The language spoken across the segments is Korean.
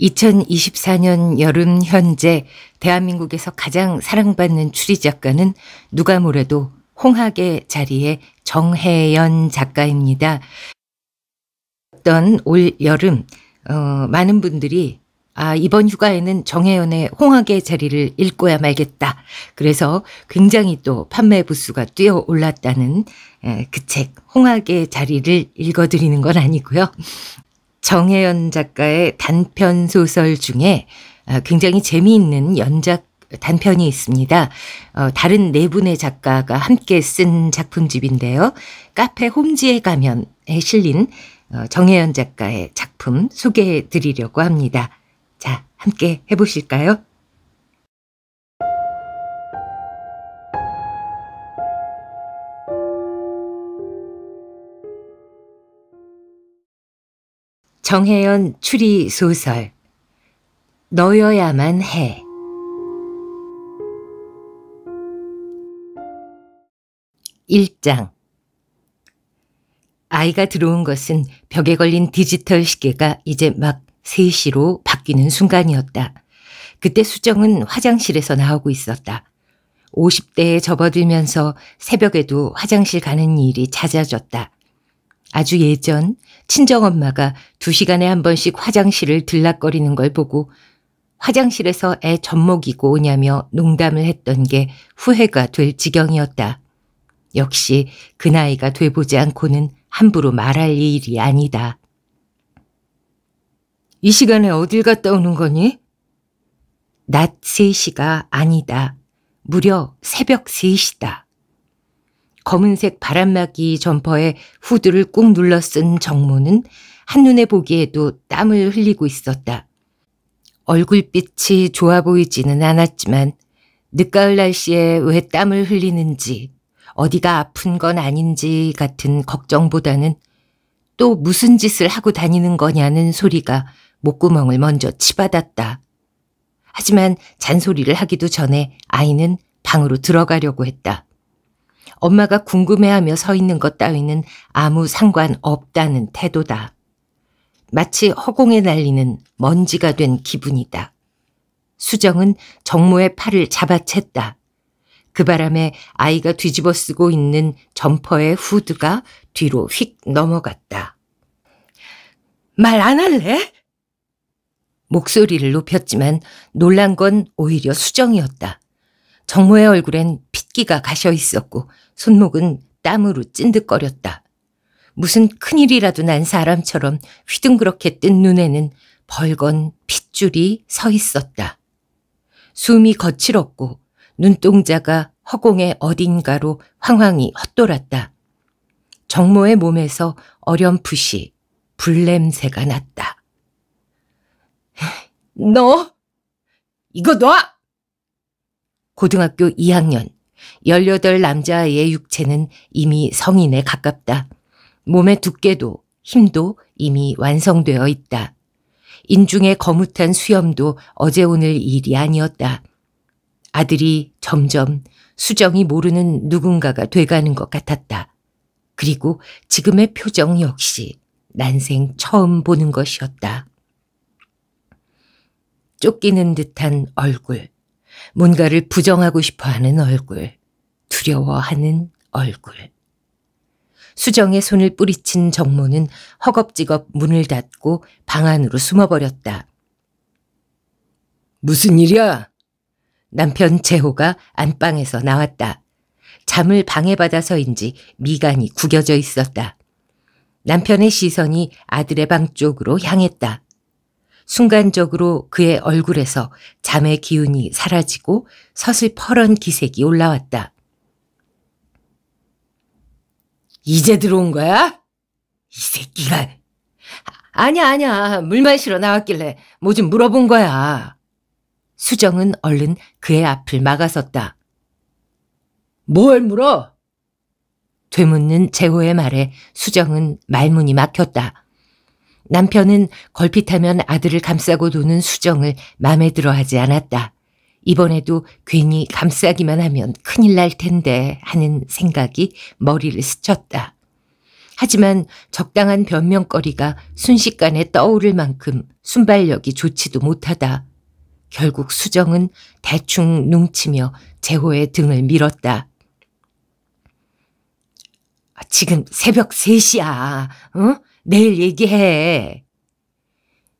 2024년 여름 현재 대한민국에서 가장 사랑받는 추리 작가는 누가 뭐래도 홍학의 자리에 정혜연 작가입니다. 어떤 올 여름 어, 많은 분들이 아, 이번 휴가에는 정혜연의 홍학의 자리를 읽고야 말겠다. 그래서 굉장히 또 판매 부수가 뛰어 올랐다는 그 책, 홍학의 자리를 읽어드리는 건 아니고요. 정혜연 작가의 단편 소설 중에 어, 굉장히 재미있는 연작 단편이 있습니다. 어, 다른 네 분의 작가가 함께 쓴 작품집인데요. 카페 홈지에 가면에 실린 어, 정혜연 작가의 작품 소개해 드리려고 합니다. 자, 함께 해보실까요? 정혜연 추리 소설 너여야만 해1장 아이가 들어온 것은 벽에 걸린 디지털 시계가 이제 막 3시로 바뀌는 순간이었다. 그때 수정은 화장실에서 나오고 있었다. 50대에 접어들면서 새벽에도 화장실 가는 일이 잦아졌다. 아주 예전 친정엄마가 두시간에한 번씩 화장실을 들락거리는 걸 보고 화장실에서 애 젖먹이고 오냐며 농담을 했던 게 후회가 될 지경이었다. 역시 그 나이가 돼보지 않고는 함부로 말할 일이 아니다. 이 시간에 어딜 갔다 오는 거니? 낮 3시가 아니다. 무려 새벽 3시다. 검은색 바람막이 점퍼에 후드를 꾹 눌러 쓴 정모는 한눈에 보기에도 땀을 흘리고 있었다. 얼굴빛이 좋아 보이지는 않았지만 늦가을 날씨에 왜 땀을 흘리는지 어디가 아픈 건 아닌지 같은 걱정보다는 또 무슨 짓을 하고 다니는 거냐는 소리가 목구멍을 먼저 치받았다. 하지만 잔소리를 하기도 전에 아이는 방으로 들어가려고 했다. 엄마가 궁금해하며 서 있는 것 따위는 아무 상관 없다는 태도다. 마치 허공에 날리는 먼지가 된 기분이다. 수정은 정모의 팔을 잡아챘다. 그 바람에 아이가 뒤집어 쓰고 있는 점퍼의 후드가 뒤로 휙 넘어갔다. 말 안 할래? 목소리를 높였지만 놀란 건 오히려 수정이었다. 정모의 얼굴엔 핏기가 가셔 있었고 손목은 땀으로 찐득거렸다. 무슨 큰일이라도 난 사람처럼 휘둥그렇게 뜬 눈에는 벌건 핏줄이 서 있었다. 숨이 거칠었고 눈동자가 허공의 어딘가로 황황히 헛돌았다. 정모의 몸에서 어렴풋이 불냄새가 났다. 너! 이거 놔! 고등학교 2학년 18 남자아이의 육체는 이미 성인에 가깝다. 몸의 두께도 힘도 이미 완성되어 있다. 인중의 거뭇한 수염도 어제 오늘 일이 아니었다. 아들이 점점 수정이 모르는 누군가가 돼가는 것 같았다. 그리고 지금의 표정 역시 난생 처음 보는 것이었다. 쫓기는 듯한 얼굴, 뭔가를 부정하고 싶어 하는 얼굴, 두려워하는 얼굴. 수정의 손을 뿌리친 정모는 허겁지겁 문을 닫고 방 안으로 숨어버렸다. 무슨 일이야? 남편 재호가 안방에서 나왔다. 잠을 방해받아서인지 미간이 구겨져 있었다. 남편의 시선이 아들의 방 쪽으로 향했다. 순간적으로 그의 얼굴에서 잠의 기운이 사라지고 서슬퍼런 기색이 올라왔다. 이제 들어온 거야? 이 새끼가. 아니야, 아니야. 물 마시러 나왔길래 뭐 좀 물어본 거야. 수정은 얼른 그의 앞을 막아섰다. 뭘 물어? 되묻는 재호의 말에 수정은 말문이 막혔다. 남편은 걸핏하면 아들을 감싸고 도는 수정을 마음에 들어 하지 않았다. 이번에도 괜히 감싸기만 하면 큰일 날 텐데 하는 생각이 머리를 스쳤다. 하지만 적당한 변명거리가 순식간에 떠오를 만큼 순발력이 좋지도 못하다. 결국 수정은 대충 뭉치며 재호의 등을 밀었다. 아, 지금 새벽 3시야. 응? 어? 내일 얘기해.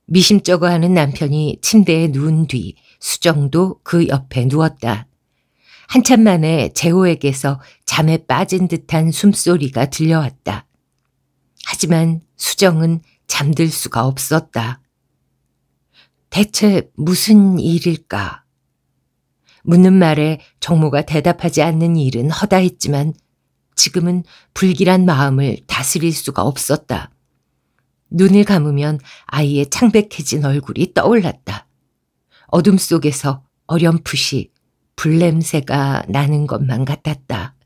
미심쩍어 하는 남편이 침대에 누운 뒤 수정도 그 옆에 누웠다. 한참 만에 재호에게서 잠에 빠진 듯한 숨소리가 들려왔다. 하지만 수정은 잠들 수가 없었다. 대체 무슨 일일까? 묻는 말에 정모가 대답하지 않는 일은 허다했지만 지금은 불길한 마음을 다스릴 수가 없었다. 눈을 감으면 아이의 창백해진 얼굴이 떠올랐다. 어둠 속에서 어렴풋이 불냄새가 나는 것만 같았다.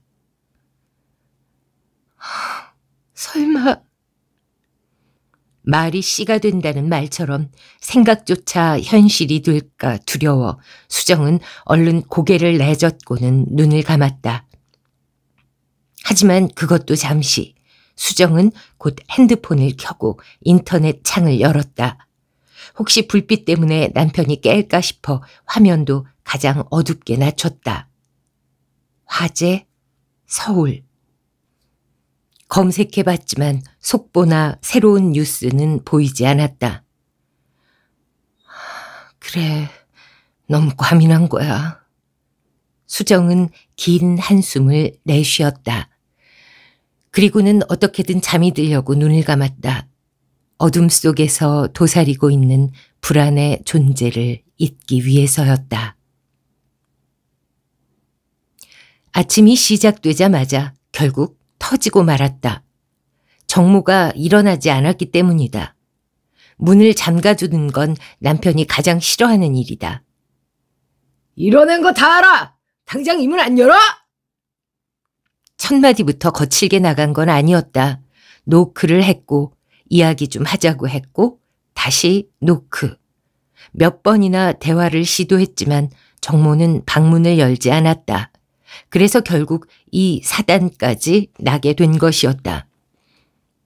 설마... 말이 씨가 된다는 말처럼 생각조차 현실이 될까 두려워 수정은 얼른 고개를 내젓고는 눈을 감았다. 하지만 그것도 잠시 수정은 곧 핸드폰을 켜고 인터넷 창을 열었다. 혹시 불빛 때문에 남편이 깰까 싶어 화면도 가장 어둡게 낮췄다. 화재, 서울. 검색해봤지만 속보나 새로운 뉴스는 보이지 않았다. 그래, 너무 과민한 거야. 수정은 긴 한숨을 내쉬었다. 그리고는 어떻게든 잠이 들려고 눈을 감았다. 어둠 속에서 도사리고 있는 불안의 존재를 잊기 위해서였다. 아침이 시작되자마자 결국 터지고 말았다. 정모가 일어나지 않았기 때문이다. 문을 잠가주는 건 남편이 가장 싫어하는 일이다. 일어는거다 알아! 당장 이 문 안 열어! 첫마디부터 거칠게 나간 건 아니었다. 노크를 했고 이야기 좀 하자고 했고 다시 노크. 몇 번이나 대화를 시도했지만 정모는 방문을 열지 않았다. 그래서 결국 이 사단까지 나게 된 것이었다.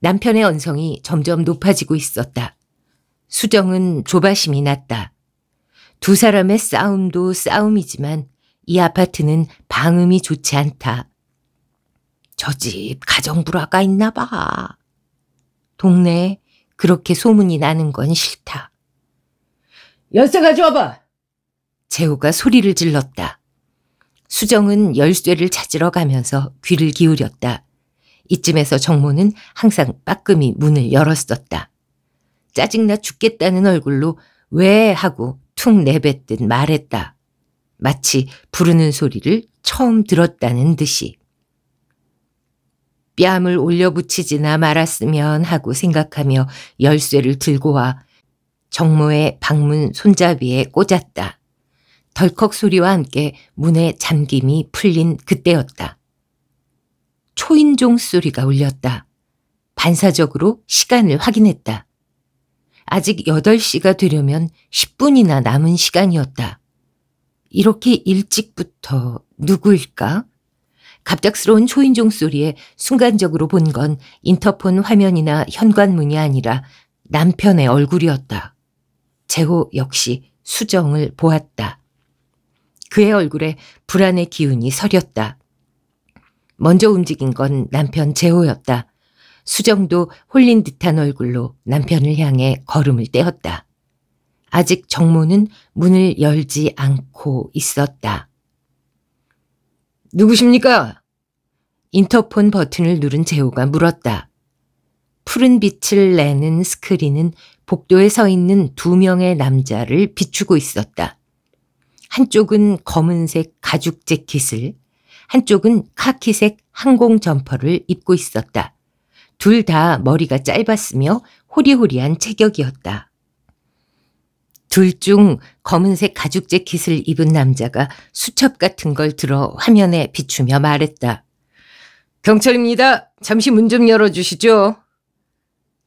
남편의 언성이 점점 높아지고 있었다. 수정은 조바심이 났다. 두 사람의 싸움도 싸움이지만 이 아파트는 방음이 좋지 않다. 저집 가정불화가 있나 봐. 동네에 그렇게 소문이 나는 건 싫다. 열쇠 가져와봐. 재호가 소리를 질렀다. 수정은 열쇠를 찾으러 가면서 귀를 기울였다. 이쯤에서 정모는 항상 빠끔히 문을 열었었다. 짜증나 죽겠다는 얼굴로 왜 하고 퉁 내뱉듯 말했다. 마치 부르는 소리를 처음 들었다는 듯이. 뺨을 올려붙이지나 말았으면 하고 생각하며 열쇠를 들고 와 정모의 방문 손잡이에 꽂았다. 덜컥 소리와 함께 문의 잠김이 풀린 그때였다. 초인종 소리가 울렸다. 반사적으로 시간을 확인했다. 아직 8시가 되려면 10분이나 남은 시간이었다. 이렇게 일찍부터 누구일까? 갑작스러운 초인종 소리에 순간적으로 본 건 인터폰 화면이나 현관문이 아니라 남편의 얼굴이었다. 재호 역시 수정을 보았다. 그의 얼굴에 불안의 기운이 서렸다. 먼저 움직인 건 남편 재호였다. 수정도 홀린 듯한 얼굴로 남편을 향해 걸음을 떼었다. 아직 정모는 문을 열지 않고 있었다. 누구십니까? 인터폰 버튼을 누른 재호가 물었다. 푸른 빛을 내는 스크린은 복도에 서 있는 두 명의 남자를 비추고 있었다. 한쪽은 검은색 가죽 재킷을, 한쪽은 카키색 항공 점퍼를 입고 있었다. 둘 다 머리가 짧았으며 호리호리한 체격이었다. 둘중 검은색 가죽 재킷을 입은 남자가 수첩 같은 걸 들어 화면에 비추며 말했다. 경찰입니다. 잠시 문 좀 열어주시죠.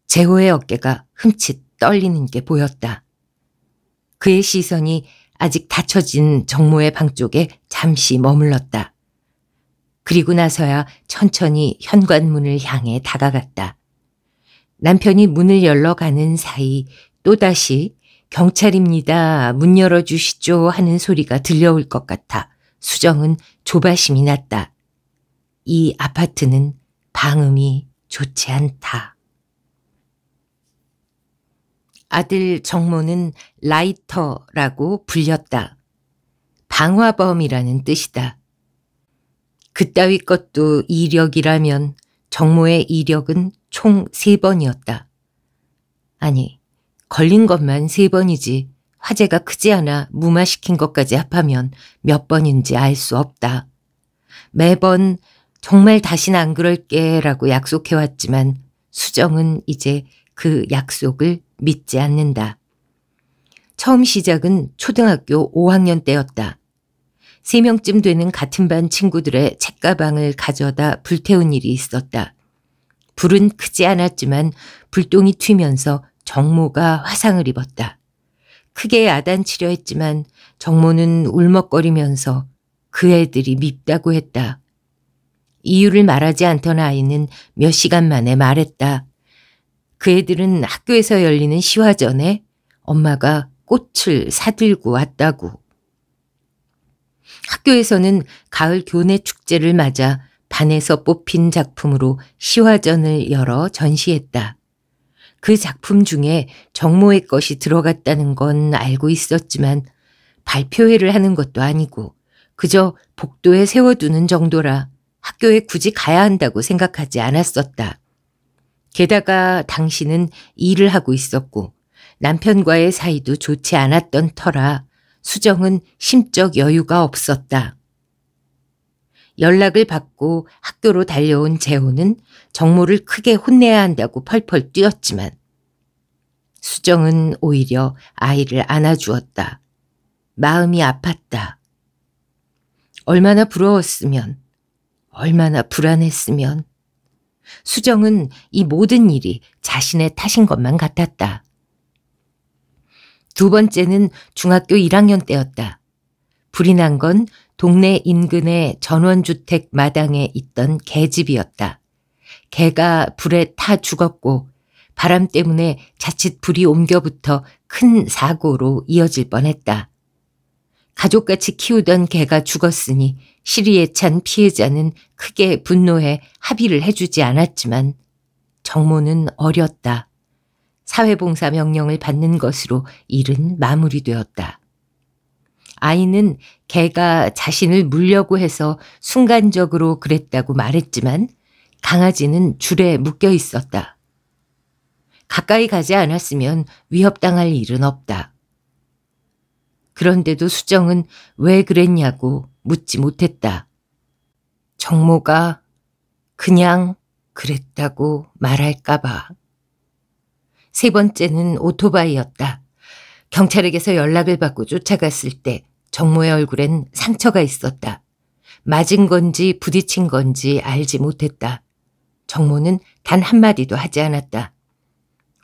제호의 어깨가 흠칫 떨리는 게 보였다. 그의 시선이 아직 닫혀진 정모의 방 쪽에 잠시 머물렀다. 그리고 나서야 천천히 현관문을 향해 다가갔다. 남편이 문을 열러 가는 사이 또다시 경찰입니다. 문 열어주시죠. 하는 소리가 들려올 것 같아 수정은 조바심이 났다. 이 아파트는 방음이 좋지 않다. 아들 정모는 라이터라고 불렸다. 방화범이라는 뜻이다. 그따위 것도 이력이라면 정모의 이력은 총 세번이었다 아니, 걸린 것만 세번이지 화재가 크지 않아 무마시킨 것까지 합하면 몇 번인지 알 수 없다. 매번 정말 다신 안 그럴게 라고 약속해왔지만 수정은 이제 그 약속을 믿지 않는다. 처음 시작은 초등학교 5학년 때였다. 3명쯤 되는 같은 반 친구들의 책가방을 가져다 불태운 일이 있었다. 불은 크지 않았지만 불똥이 튀면서 정모가 화상을 입었다. 크게 야단치려 했지만 정모는 울먹거리면서 그 애들이 밉다고 했다. 이유를 말하지 않던 아이는 몇 시간 만에 말했다. 그 애들은 학교에서 열리는 시화전에 엄마가 꽃을 사들고 왔다고. 학교에서는 가을 교내 축제를 맞아 반에서 뽑힌 작품으로 시화전을 열어 전시했다. 그 작품 중에 정모의 것이 들어갔다는 건 알고 있었지만 발표회를 하는 것도 아니고 그저 복도에 세워두는 정도라 학교에 굳이 가야 한다고 생각하지 않았었다. 게다가 당신은 일을 하고 있었고 남편과의 사이도 좋지 않았던 터라 수정은 심적 여유가 없었다. 연락을 받고 학교로 달려온 재호는 정모를 크게 혼내야 한다고 펄펄 뛰었지만 수정은 오히려 아이를 안아주었다. 마음이 아팠다. 얼마나 부러웠으면, 얼마나 불안했으면 수정은 이 모든 일이 자신의 탓인 것만 같았다. 두 번째는 중학교 1학년 때였다. 불이 난 건 동네 인근의 전원주택 마당에 있던 개집이었다. 개가 불에 타 죽었고 바람 때문에 자칫 불이 옮겨붙어 큰 사고로 이어질 뻔했다. 가족같이 키우던 개가 죽었으니 시리에 찬 피해자는 크게 분노해 합의를 해주지 않았지만 정모는 어렸다. 사회봉사 명령을 받는 것으로 일은 마무리되었다. 아이는 개가 자신을 물려고 해서 순간적으로 그랬다고 말했지만 강아지는 줄에 묶여 있었다. 가까이 가지 않았으면 위협당할 일은 없다. 그런데도 수정은 왜 그랬냐고 묻지 못했다. 정모가 그냥 그랬다고 말할까봐. 세 번째는 오토바이였다. 경찰에게서 연락을 받고 쫓아갔을 때 정모의 얼굴엔 상처가 있었다. 맞은 건지 부딪힌 건지 알지 못했다. 정모는 단 한마디도 하지 않았다.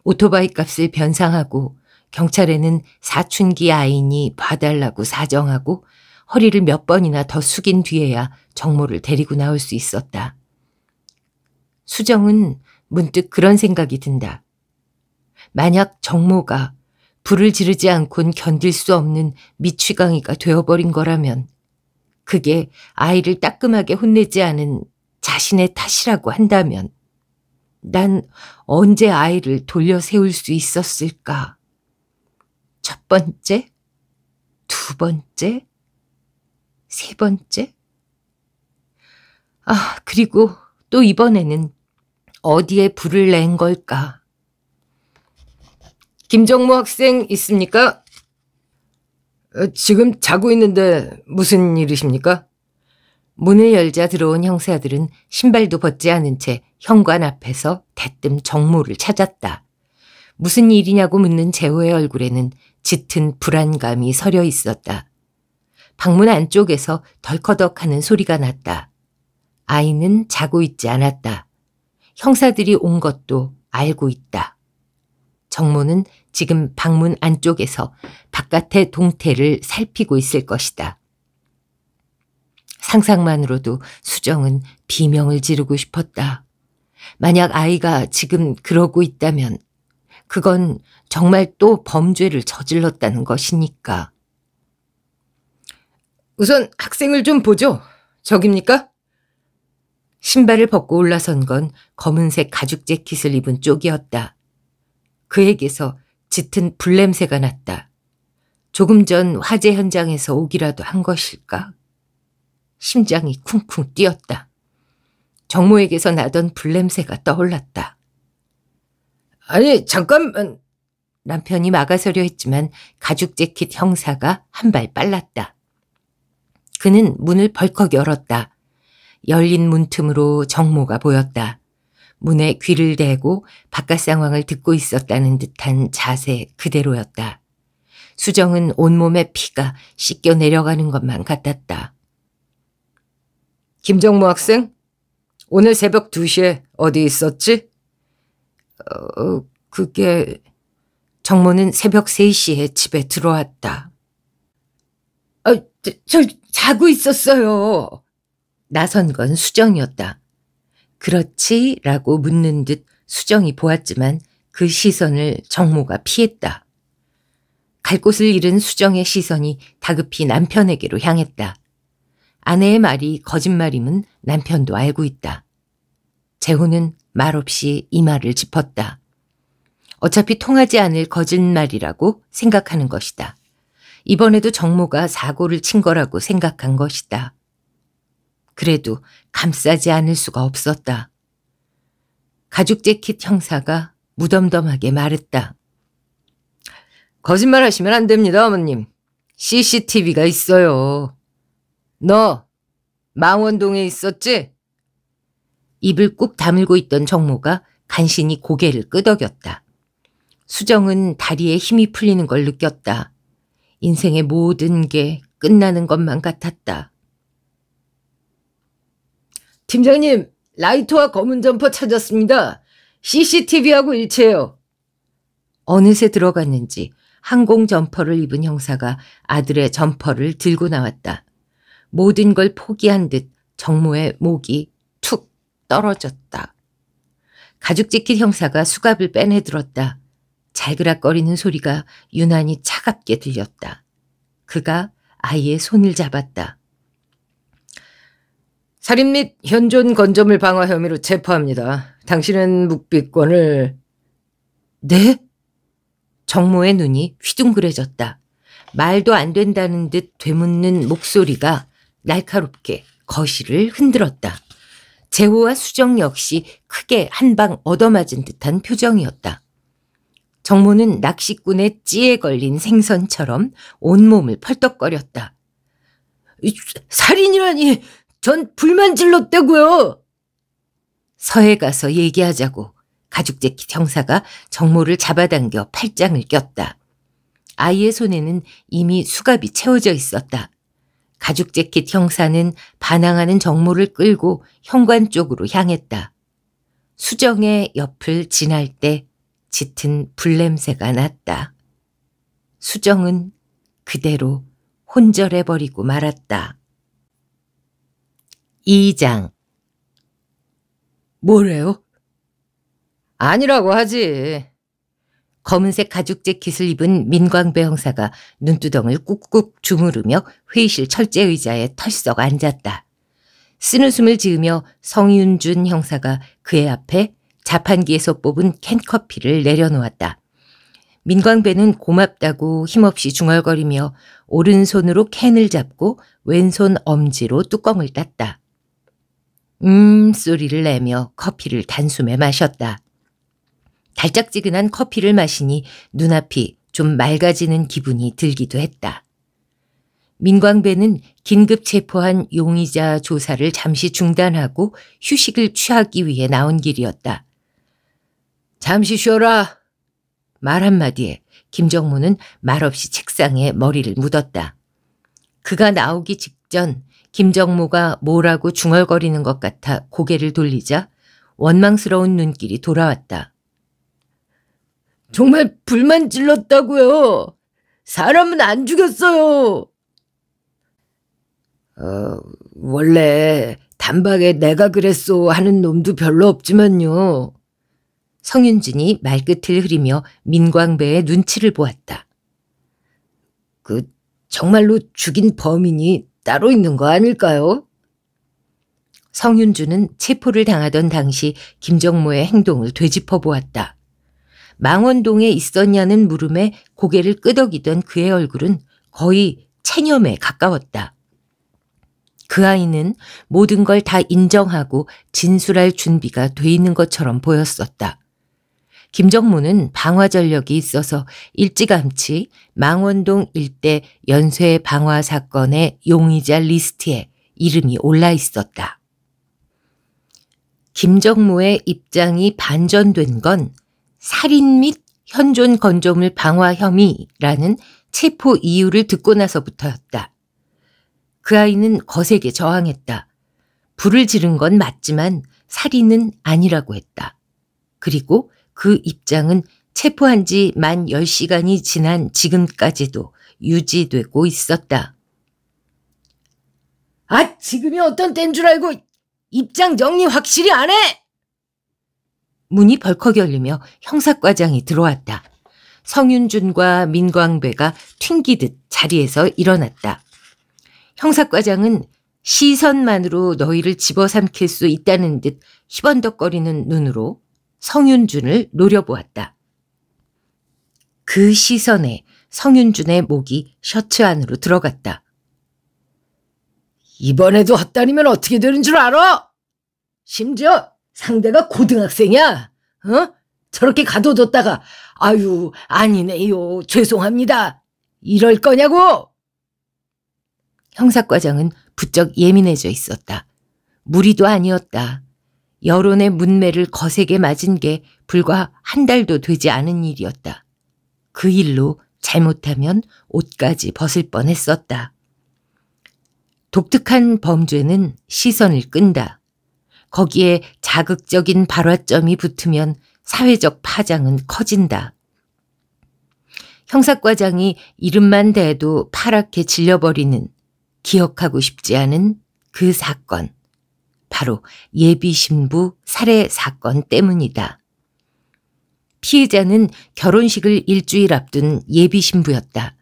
오토바이 값을 변상하고 경찰에는 사춘기 아이니 봐달라고 사정하고 허리를 몇 번이나 더 숙인 뒤에야 정모를 데리고 나올 수 있었다. 수정은 문득 그런 생각이 든다. 만약 정모가 불을 지르지 않곤 견딜 수 없는 미취강이가 되어버린 거라면 그게 아이를 따끔하게 혼내지 않은 자신의 탓이라고 한다면 난 언제 아이를 돌려 세울 수 있었을까? 첫 번째, 두 번째, 세 번째? 아, 그리고 또 이번에는 어디에 불을 낸 걸까? 김정무 학생 있습니까? 어, 지금 자고 있는데 무슨 일이십니까? 문을 열자 들어온 형사들은 신발도 벗지 않은 채 현관 앞에서 대뜸 정모를 찾았다. 무슨 일이냐고 묻는 재호의 얼굴에는 짙은 불안감이 서려 있었다. 방문 안쪽에서 덜커덕하는 소리가 났다. 아이는 자고 있지 않았다. 형사들이 온 것도 알고 있다. 정모는 지금 방문 안쪽에서 바깥의 동태를 살피고 있을 것이다. 상상만으로도 수정은 비명을 지르고 싶었다. 만약 아이가 지금 그러고 있다면 그건 정말 또 범죄를 저질렀다는 것이니까. 우선 학생을 좀 보죠. 저깁니까? 신발을 벗고 올라선 건 검은색 가죽 재킷을 입은 쪽이었다. 그에게서 짙은 불냄새가 났다. 조금 전 화재 현장에서 오기라도 한 것일까? 심장이 쿵쿵 뛰었다. 정모에게서 나던 불냄새가 떠올랐다. 아니, 잠깐만. 음, 남편이 막아서려 했지만 가죽 재킷 형사가 한 발 빨랐다. 그는 문을 벌컥 열었다. 열린 문틈으로 정모가 보였다. 문에 귀를 대고 바깥 상황을 듣고 있었다는 듯한 자세 그대로였다. 수정은 온몸에 피가 씻겨 내려가는 것만 같았다. 김정모 학생? 오늘 새벽 2시에 어디 있었지? 어, 어, 그게... 정모는 새벽 3시에 집에 들어왔다. 아, 저, 저 자고 있었어요. 나선 건 수정이었다. 그렇지? 라고 묻는 듯 수정이 보았지만 그 시선을 정모가 피했다. 갈 곳을 잃은 수정의 시선이 다급히 남편에게로 향했다. 아내의 말이 거짓말임은 남편도 알고 있다. 재호는 말없이 이 말을 짚었다. 어차피 통하지 않을 거짓말이라고 생각하는 것이다. 이번에도 정모가 사고를 친 거라고 생각한 것이다. 그래도 감싸지 않을 수가 없었다. 가죽 재킷 형사가 무덤덤하게 말했다. 거짓말 하시면 안 됩니다, 어머님. CCTV가 있어요. 너 망원동에 있었지? 입을 꾹 다물고 있던 정모가 간신히 고개를 끄덕였다. 수정은 다리에 힘이 풀리는 걸 느꼈다. 인생의 모든 게 끝나는 것만 같았다. 팀장님, 라이터와 검은 점퍼 찾았습니다. CCTV하고 일체요. 어느새 들어갔는지 항공 점퍼를 입은 형사가 아들의 점퍼를 들고 나왔다. 모든 걸 포기한 듯 정모의 목이 툭 떨어졌다. 가죽지킷 형사가 수갑을 빼내들었다. 잘그락거리는 소리가 유난히 차갑게 들렸다. 그가 아이의 손을 잡았다. 살인 및 현존 건점을 방화 혐의로 체포합니다. 당신은 묵비권을... 네? 정모의 눈이 휘둥그레졌다. 말도 안 된다는 듯 되묻는 목소리가 날카롭게 거실을 흔들었다. 재호와 수정 역시 크게 한 방 얻어맞은 듯한 표정이었다. 정모는 낚시꾼의 찌에 걸린 생선처럼 온몸을 펄떡거렸다. 살인이라니! 전 불만 질렀다고요! 서해 가서 얘기하자고 가죽재킷 형사가 정모를 잡아당겨 팔짱을 꼈다. 아이의 손에는 이미 수갑이 채워져 있었다. 가죽 재킷 형사는 반항하는 정모를 끌고 현관 쪽으로 향했다. 수정의 옆을 지날 때 짙은 불냄새가 났다. 수정은 그대로 혼절해버리고 말았다. 2장 뭐래요? 아니라고 하지. 검은색 가죽 재킷을 입은 민광배 형사가 눈두덩을 꾹꾹 주무르며 회의실 철제 의자에 털썩 앉았다. 쓰는 숨을 지으며 성윤준 형사가 그의 앞에 자판기에서 뽑은 캔커피를 내려놓았다. 민광배는 고맙다고 힘없이 중얼거리며 오른손으로 캔을 잡고 왼손 엄지로 뚜껑을 땄다. 음 소리를 내며 커피를 단숨에 마셨다. 달짝지근한 커피를 마시니 눈앞이 좀 맑아지는 기분이 들기도 했다. 민광배는 긴급 체포한 용의자 조사를 잠시 중단하고 휴식을 취하기 위해 나온 길이었다. 잠시 쉬어라. 말 한마디에 김정무는 말없이 책상에 머리를 묻었다. 그가 나오기 직전 김정무가 뭐라고 중얼거리는 것 같아 고개를 돌리자 원망스러운 눈길이 돌아왔다. 정말 불만 질렀다고요. 사람은 안 죽였어요. 어, 원래 단박에 내가 그랬소 하는 놈도 별로 없지만요. 성윤진이 말끝을 흐리며 민광배의 눈치를 보았다. 그 정말로 죽인 범인이 따로 있는 거 아닐까요? 성윤주는 체포를 당하던 당시 김정모의 행동을 되짚어 보았다. 망원동에 있었냐는 물음에 고개를 끄덕이던 그의 얼굴은 거의 체념에 가까웠다. 그 아이는 모든 걸 다 인정하고 진술할 준비가 돼 있는 것처럼 보였었다. 김정무는 방화 전력이 있어서 일찌감치 망원동 일대 연쇄 방화 사건의 용의자 리스트에 이름이 올라 있었다. 김정무의 입장이 반전된 건 살인 및 현존 건조물 방화 혐의라는 체포 이유를 듣고 나서부터였다. 그 아이는 거세게 저항했다. 불을 지른 건 맞지만 살인은 아니라고 했다. 그리고 그 입장은 체포한 지 만 10시간이 지난 지금까지도 유지되고 있었다. 아, 지금이 어떤 때인 줄 알고 입장 정리 확실히 안 해! 문이 벌컥 열리며 형사과장이 들어왔다. 성윤준과 민광배가 튕기듯 자리에서 일어났다. 형사과장은 시선만으로 너희를 집어삼킬 수 있다는 듯 희번덕거리는 눈으로 성윤준을 노려보았다. 그 시선에 성윤준의 목이 셔츠 안으로 들어갔다. 이번에도 헛다니면 어떻게 되는 줄 알아? 심지어 상대가 고등학생이야? 어? 저렇게 가둬뒀다가 아유 아니네요 죄송합니다 이럴 거냐고 형사과장은 부쩍 예민해져 있었다. 무리도 아니었다. 여론의 문매를 거세게 맞은 게 불과 한 달도 되지 않은 일이었다. 그 일로 잘못하면 옷까지 벗을 뻔했었다. 독특한 범죄는 시선을 끈다. 거기에 자극적인 발화점이 붙으면 사회적 파장은 커진다. 형사과장이 이름만 대도 해 파랗게 질려버리는 기억하고 싶지 않은 그 사건. 바로 예비신부 살해 사건 때문이다. 피해자는 결혼식을 일주일 앞둔 예비신부였다.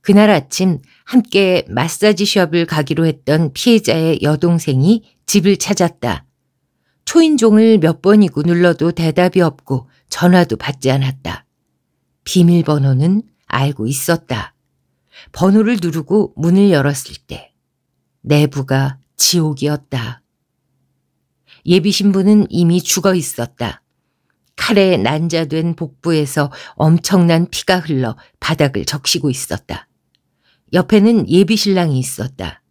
그날 아침 함께 마사지 숍을 가기로 했던 피해자의 여동생이 집을 찾았다. 초인종을 몇 번이고 눌러도 대답이 없고 전화도 받지 않았다. 비밀번호는 알고 있었다. 번호를 누르고 문을 열었을 때 내부가 지옥이었다. 예비 신부는 이미 죽어 있었다. 칼에 난자된 복부에서 엄청난 피가 흘러 바닥을 적시고 있었다. 옆에는 예비 신랑이 있었다.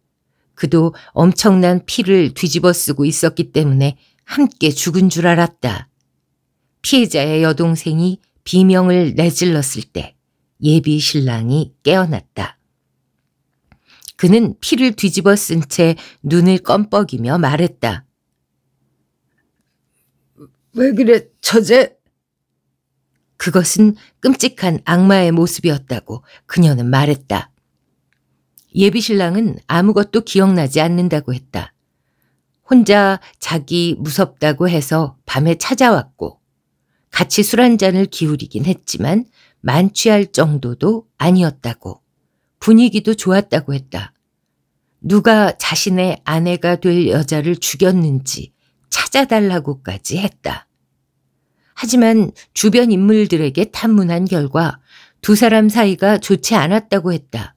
그도 엄청난 피를 뒤집어 쓰고 있었기 때문에 함께 죽은 줄 알았다. 피해자의 여동생이 비명을 내질렀을 때 예비 신랑이 깨어났다. 그는 피를 뒤집어 쓴 채 눈을 껌뻑이며 말했다. 왜 그래, 처제? 그것은 끔찍한 악마의 모습이었다고 그녀는 말했다. 예비 신랑은 아무것도 기억나지 않는다고 했다. 혼자 자기 무섭다고 해서 밤에 찾아왔고 같이 술 한잔을 기울이긴 했지만 만취할 정도도 아니었다고 분위기도 좋았다고 했다. 누가 자신의 아내가 될 여자를 죽였는지 찾아달라고까지 했다. 하지만 주변 인물들에게 탐문한 결과 두 사람 사이가 좋지 않았다고 했다.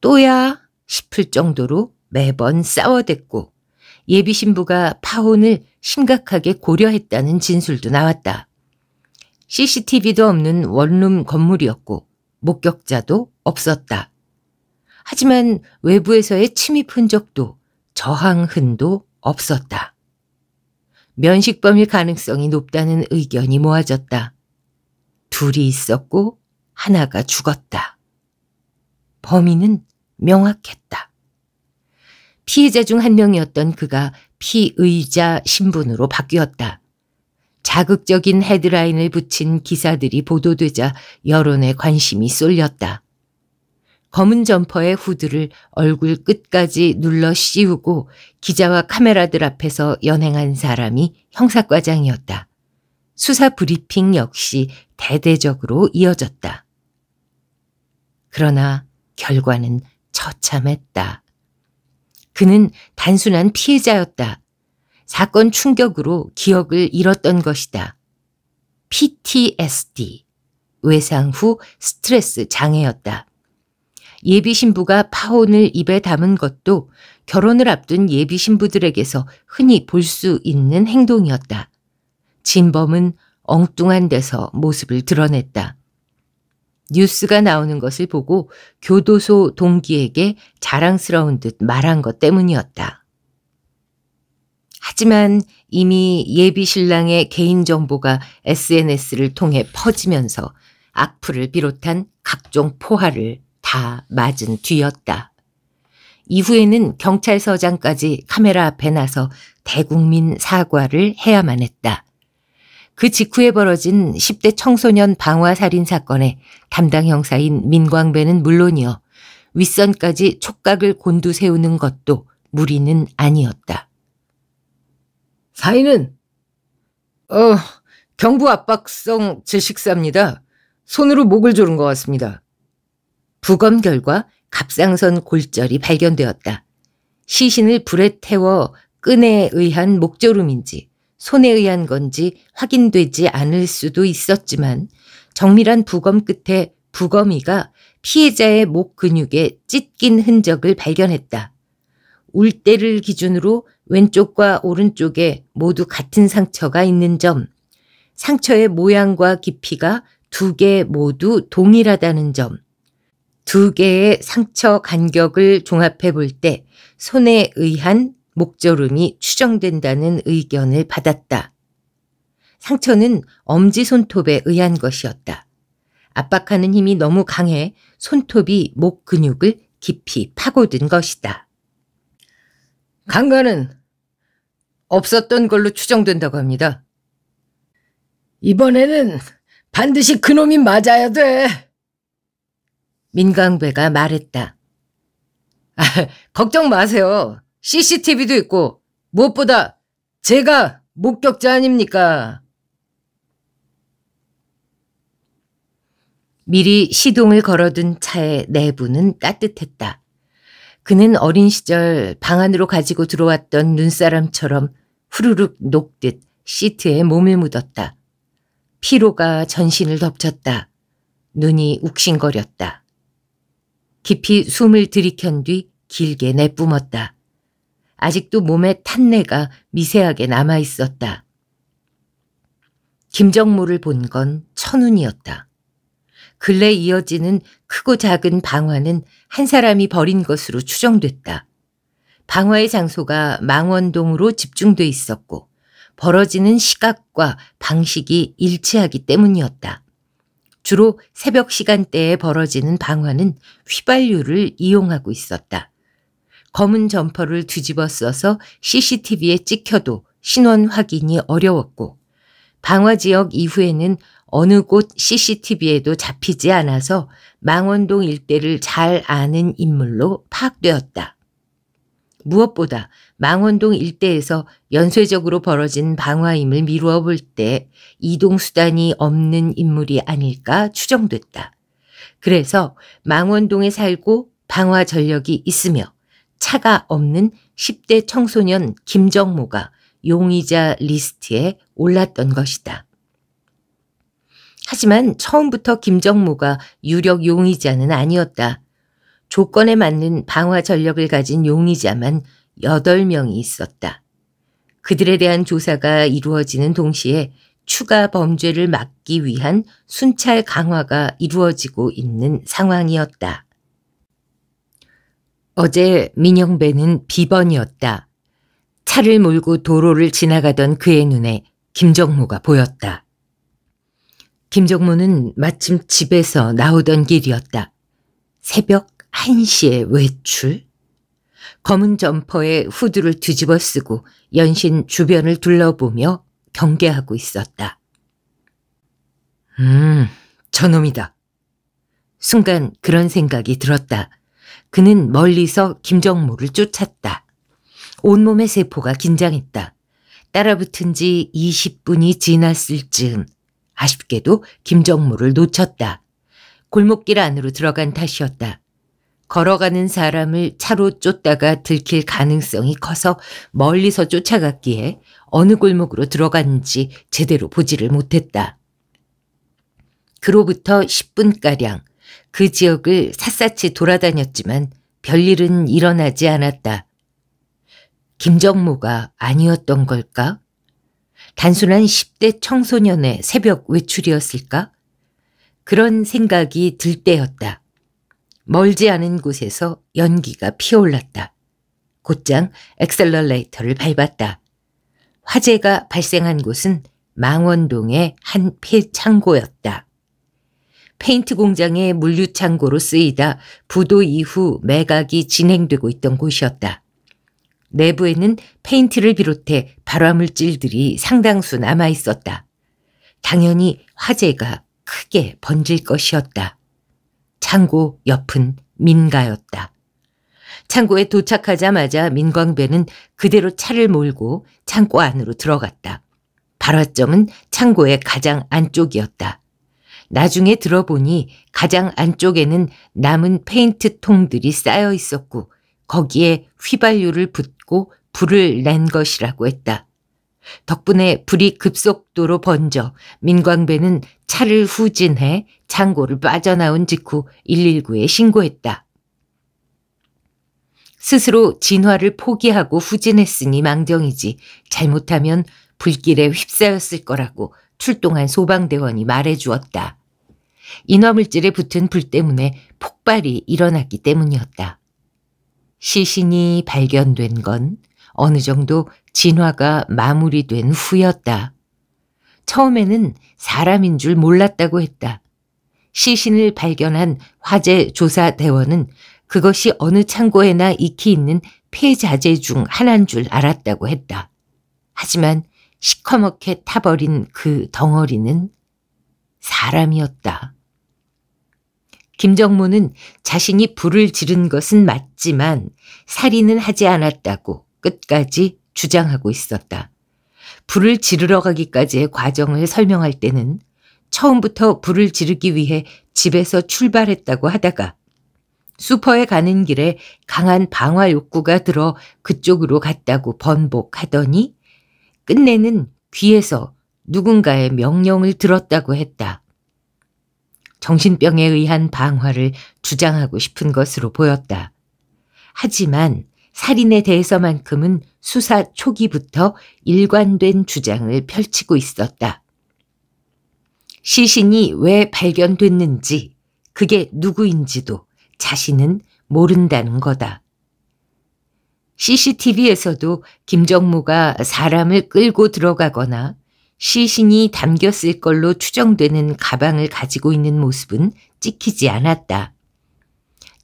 또야 싶을 정도로 매번 싸워댔고 예비 신부가 파혼을 심각하게 고려했다는 진술도 나왔다. CCTV도 없는 원룸 건물이었고 목격자도 없었다. 하지만 외부에서의 침입 흔적도 저항 흔도 없었다. 면식범일 가능성이 높다는 의견이 모아졌다. 둘이 있었고 하나가 죽었다. 범인은 명확했다. 피해자 중 한 명이었던 그가 피의자 신분으로 바뀌었다. 자극적인 헤드라인을 붙인 기사들이 보도되자 여론의 관심이 쏠렸다. 검은 점퍼의 후드를 얼굴 끝까지 눌러 씌우고 기자와 카메라들 앞에서 연행한 사람이 형사과장이었다. 수사 브리핑 역시 대대적으로 이어졌다. 그러나 결과는 처참했다. 그는 단순한 피해자였다. 사건 충격으로 기억을 잃었던 것이다. PTSD, 외상 후 스트레스 장애였다. 예비 신부가 파혼을 입에 담은 것도 결혼을 앞둔 예비 신부들에게서 흔히 볼 수 있는 행동이었다. 진범은 엉뚱한 데서 모습을 드러냈다. 뉴스가 나오는 것을 보고 교도소 동기에게 자랑스러운 듯 말한 것 때문이었다. 하지만 이미 예비 신랑의 개인정보가 SNS를 통해 퍼지면서 악플을 비롯한 각종 포화를 다 맞은 뒤였다. 이후에는 경찰서장까지 카메라 앞에 나서 대국민 사과를 해야만 했다. 그 직후에 벌어진 10대 청소년 방화 살인 사건의 담당 형사인 민광배는 물론이어 윗선까지 촉각을 곤두세우는 것도 무리는 아니었다. 사인은 어 경부 압박성 질식사입니다 손으로 목을 조른 것 같습니다. 부검 결과 갑상선 골절이 발견되었다. 시신을 불에 태워 끈에 의한 목조름인지 손에 의한 건지 확인되지 않을 수도 있었지만 정밀한 부검 끝에 부검이가 피해자의 목 근육에 찢긴 흔적을 발견했다. 울대를 기준으로 왼쪽과 오른쪽에 모두 같은 상처가 있는 점, 상처의 모양과 깊이가 두 개 모두 동일하다는 점, 두 개의 상처 간격을 종합해 볼 때 손에 의한 목절음이 추정된다는 의견을 받았다. 상처는 엄지손톱에 의한 것이었다. 압박하는 힘이 너무 강해 손톱이 목 근육을 깊이 파고든 것이다. 강간은 없었던 걸로 추정된다고 합니다. 이번에는 반드시 그놈이 맞아야 돼. 민강배가 말했다. 아, 걱정 마세요. CCTV도 있고 무엇보다 제가 목격자 아닙니까? 미리 시동을 걸어둔 차의 내부는 따뜻했다. 그는 어린 시절 방 안으로 가지고 들어왔던 눈사람처럼 후루룩 녹듯 시트에 몸을 묻었다. 피로가 전신을 덮쳤다. 눈이 욱신거렸다. 깊이 숨을 들이켠 뒤 길게 내뿜었다. 아직도 몸에 탄내가 미세하게 남아 있었다. 김정모를 본 건 천운이었다. 근래 이어지는 크고 작은 방화는 한 사람이 버린 것으로 추정됐다. 방화의 장소가 망원동으로 집중돼 있었고 벌어지는 시각과 방식이 일치하기 때문이었다. 주로 새벽 시간대에 벌어지는 방화는 휘발유를 이용하고 있었다. 검은 점퍼를 뒤집어 써서 CCTV에 찍혀도 신원 확인이 어려웠고 방화 지역 이후에는 어느 곳 CCTV에도 잡히지 않아서 망원동 일대를 잘 아는 인물로 파악되었다. 무엇보다 망원동 일대에서 연쇄적으로 벌어진 방화임을 미루어 볼 때 이동 수단이 없는 인물이 아닐까 추정됐다. 그래서 망원동에 살고 방화 전력이 있으며 차가 없는 10대 청소년 김정모가 용의자 리스트에 올랐던 것이다. 하지만 처음부터 김정모가 유력 용의자는 아니었다. 조건에 맞는 방화 전력을 가진 용의자만 8명이 있었다. 그들에 대한 조사가 이루어지는 동시에 추가 범죄를 막기 위한 순찰 강화가 이루어지고 있는 상황이었다. 어제 민영배는 비번이었다. 차를 몰고 도로를 지나가던 그의 눈에 김정모가 보였다. 김정모는 마침 집에서 나오던 길이었다. 새벽 1시에 외출? 검은 점퍼에 후드를 뒤집어 쓰고 연신 주변을 둘러보며 경계하고 있었다. 음, 저놈이다. 순간 그런 생각이 들었다. 그는 멀리서 김정모를 쫓았다. 온몸의 세포가 긴장했다. 따라붙은 지 20분이 지났을 즈음 아쉽게도 김정모를 놓쳤다. 골목길 안으로 들어간 탓이었다. 걸어가는 사람을 차로 쫓다가 들킬 가능성이 커서 멀리서 쫓아갔기에 어느 골목으로 들어갔는지 제대로 보지를 못했다. 그로부터 10분가량 그 지역을 샅샅이 돌아다녔지만 별일은 일어나지 않았다. 김정모가 아니었던 걸까? 단순한 10대 청소년의 새벽 외출이었을까? 그런 생각이 들 때였다. 멀지 않은 곳에서 연기가 피어올랐다. 곧장 엑셀러레이터를 밟았다. 화재가 발생한 곳은 망원동의 한 폐창고였다. 페인트 공장의 물류창고로 쓰이다 부도 이후 매각이 진행되고 있던 곳이었다. 내부에는 페인트를 비롯해 발화물질들이 상당수 남아 있었다. 당연히 화재가 크게 번질 것이었다. 창고 옆은 민가였다. 창고에 도착하자마자 민광배는 그대로 차를 몰고 창고 안으로 들어갔다. 발화점은 창고의 가장 안쪽이었다. 나중에 들어보니 가장 안쪽에는 남은 페인트 통들이 쌓여 있었고 거기에 휘발유를 붓고 불을 낸 것이라고 했다. 덕분에 불이 급속도로 번져 민광배는 차를 후진해 창고를 빠져나온 직후 119에 신고했다. 스스로 진화를 포기하고 후진했으니 망정이지 잘못하면 불길에 휩싸였을 거라고 출동한 소방대원이 말해주었다. 인화물질에 붙은 불 때문에 폭발이 일어났기 때문이었다. 시신이 발견된 건 어느 정도 진화가 마무리된 후였다. 처음에는 사람인 줄 몰랐다고 했다. 시신을 발견한 화재조사대원은 그것이 어느 창고에나 익히 있는 폐자재 중 하나인 줄 알았다고 했다. 하지만 시커멓게 타버린 그 덩어리는 사람이었다. 김정모는 자신이 불을 지른 것은 맞지만 살인은 하지 않았다고 끝까지 주장하고 있었다. 불을 지르러 가기까지의 과정을 설명할 때는 처음부터 불을 지르기 위해 집에서 출발했다고 하다가 슈퍼에 가는 길에 강한 방화 욕구가 들어 그쪽으로 갔다고 번복하더니 끝내는 귀에서 누군가의 명령을 들었다고 했다. 정신병에 의한 방화를 주장하고 싶은 것으로 보였다. 하지만 살인에 대해서만큼은 수사 초기부터 일관된 주장을 펼치고 있었다. 시신이 왜 발견됐는지, 그게 누구인지도 자신은 모른다는 거다. CCTV에서도 김정무가 사람을 끌고 들어가거나 시신이 담겼을 걸로 추정되는 가방을 가지고 있는 모습은 찍히지 않았다.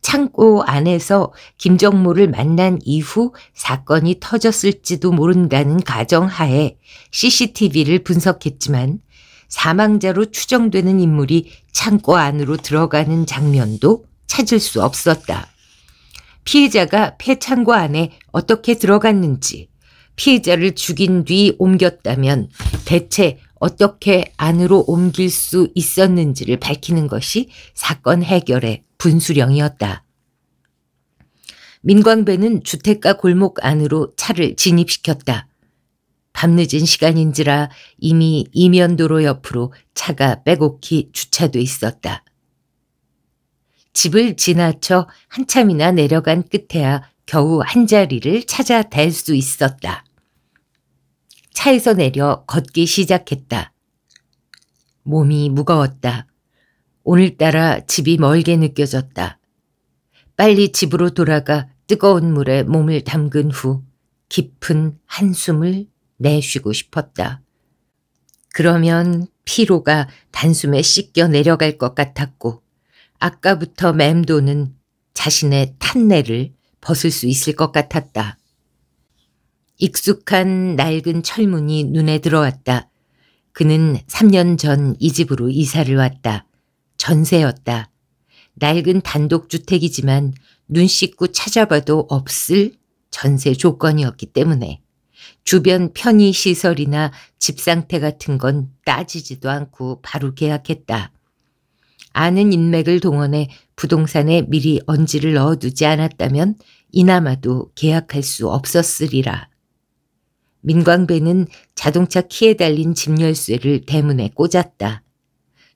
창고 안에서 김정모를 만난 이후 사건이 터졌을지도 모른다는 가정하에 CCTV를 분석했지만 사망자로 추정되는 인물이 창고 안으로 들어가는 장면도 찾을 수 없었다. 피해자가 폐창고 안에 어떻게 들어갔는지, 피해자를 죽인 뒤 옮겼다면 대체 어떻게 안으로 옮길 수 있었는지를 밝히는 것이 사건 해결의 분수령이었다. 민광배는 주택가 골목 안으로 차를 진입시켰다. 밤늦은 시간인지라 이미 이면도로 옆으로 차가 빼곡히 주차돼 있었다. 집을 지나쳐 한참이나 내려간 끝에야 겨우 한 자리를 찾아댈 수 있었다. 차에서 내려 걷기 시작했다. 몸이 무거웠다. 오늘따라 집이 멀게 느껴졌다. 빨리 집으로 돌아가 뜨거운 물에 몸을 담근 후 깊은 한숨을 내쉬고 싶었다. 그러면 피로가 단숨에 씻겨 내려갈 것 같았고 아까부터 맴도는 자신의 탄내를 벗을 수 있을 것 같았다. 익숙한 낡은 철문이 눈에 들어왔다. 그는 3년 전 이 집으로 이사를 왔다. 전세였다. 낡은 단독주택이지만 눈 씻고 찾아봐도 없을 전세 조건이었기 때문에 주변 편의시설이나 집 상태 같은 건 따지지도 않고 바로 계약했다. 아는 인맥을 동원해 부동산에 미리 언지를 넣어두지 않았다면 이나마도 계약할 수 없었으리라. 민광배는 자동차 키에 달린 집 열쇠를 대문에 꽂았다.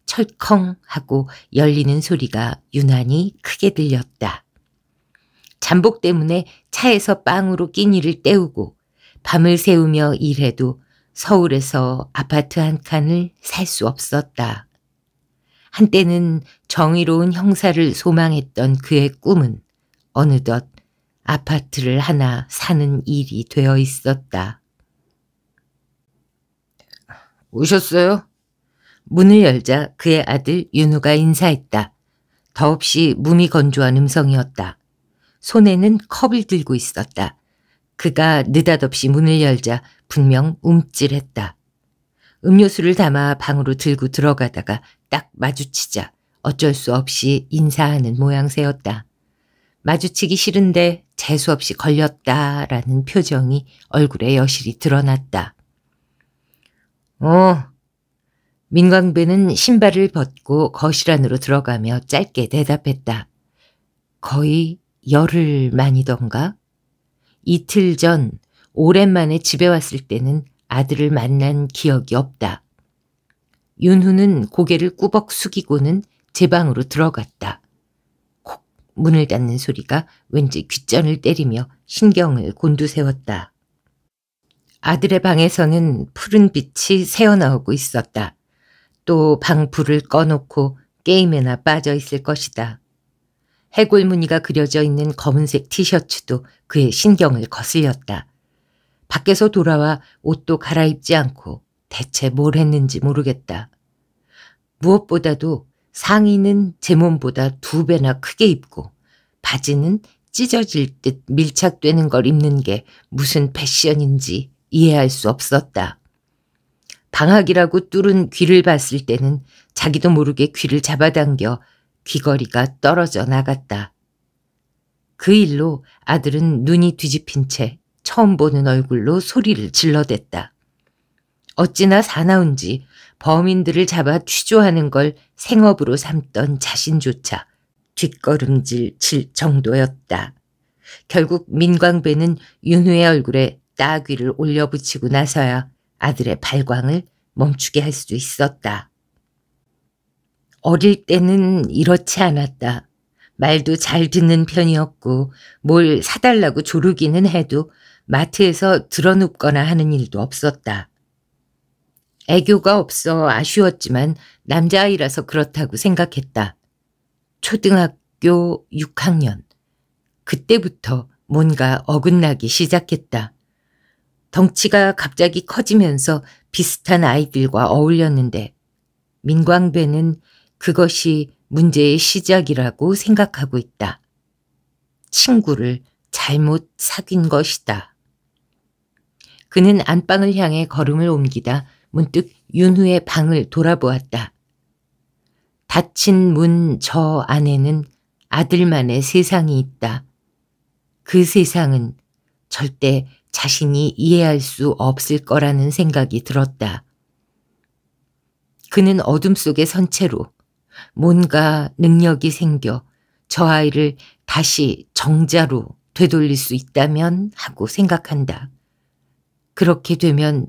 철컹 하고 열리는 소리가 유난히 크게 들렸다. 잠복 때문에 차에서 빵으로 끼니를 때우고 밤을 새우며 일해도 서울에서 아파트 한 칸을 살 수 없었다. 한때는 정의로운 형사를 소망했던 그의 꿈은 어느덧 아파트를 하나 사는 일이 되어 있었다. 오셨어요? 문을 열자 그의 아들 윤우가 인사했다. 더없이 몸이 건조한 음성이었다. 손에는 컵을 들고 있었다. 그가 느닷없이 문을 열자 분명 움찔했다. 음료수를 담아 방으로 들고 들어가다가 딱 마주치자 어쩔 수 없이 인사하는 모양새였다. 마주치기 싫은데 재수없이 걸렸다라는 표정이 얼굴에 여실히 드러났다. 어. 민광배는 신발을 벗고 거실 안으로 들어가며 짧게 대답했다. 거의 열흘 만이던가? 이틀 전 오랜만에 집에 왔을 때는 아들을 만난 기억이 없다. 윤후는 고개를 꾸벅 숙이고는 제 방으로 들어갔다. 콕 문을 닫는 소리가 왠지 귓전을 때리며 신경을 곤두세웠다. 아들의 방에서는 푸른 빛이 새어나오고 있었다. 또 방 불을 꺼놓고 게임에나 빠져 있을 것이다. 해골 무늬가 그려져 있는 검은색 티셔츠도 그의 신경을 거슬렸다. 밖에서 돌아와 옷도 갈아입지 않고 대체 뭘 했는지 모르겠다. 무엇보다도 상의는 제 몸보다 두 배나 크게 입고 바지는 찢어질 듯 밀착되는 걸 입는 게 무슨 패션인지 이해할 수 없었다. 방학이라고 뚫은 귀를 봤을 때는 자기도 모르게 귀를 잡아당겨 귀걸이가 떨어져 나갔다. 그 일로 아들은 눈이 뒤집힌 채 처음 보는 얼굴로 소리를 질러댔다. 어찌나 사나운지 범인들을 잡아 취조하는 걸 생업으로 삼던 자신조차 뒷걸음질 칠 정도였다. 결국 민광배는 윤우의 얼굴에 따귀를 올려붙이고 나서야 아들의 발광을 멈추게 할 수도 있었다. 어릴 때는 이렇지 않았다. 말도 잘 듣는 편이었고 뭘 사달라고 조르기는 해도 마트에서 들어눕거나 하는 일도 없었다. 애교가 없어 아쉬웠지만 남자아이라서 그렇다고 생각했다. 초등학교 6학년. 그때부터 뭔가 어긋나기 시작했다. 덩치가 갑자기 커지면서 비슷한 아이들과 어울렸는데 민광배는 그것이 문제의 시작이라고 생각하고 있다. 친구를 잘못 사귄 것이다. 그는 안방을 향해 걸음을 옮기다 문득 윤후의 방을 돌아보았다. 닫힌 문 저 안에는 아들만의 세상이 있다. 그 세상은 절대 자신이 이해할 수 없을 거라는 생각이 들었다. 그는 어둠 속에 선 채로 뭔가 능력이 생겨 저 아이를 다시 정자로 되돌릴 수 있다면 하고 생각한다. 그렇게 되면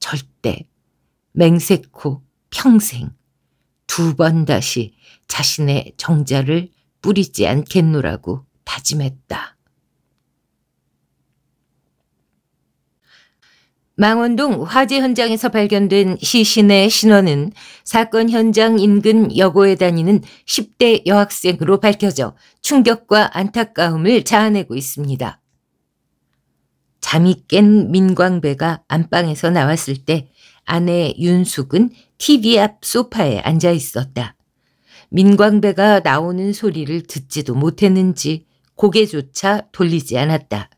절대 맹세코 평생 두 번 다시 자신의 정자를 뿌리지 않겠노라고 다짐했다. 망원동 화재 현장에서 발견된 시신의 신원은 사건 현장 인근 여고에 다니는 10대 여학생으로 밝혀져 충격과 안타까움을 자아내고 있습니다. 잠이 깬 민광배가 안방에서 나왔을 때 아내 윤숙은 TV 앞 소파에 앉아 있었다. 민광배가 나오는 소리를 듣지도 못했는지 고개조차 돌리지 않았다.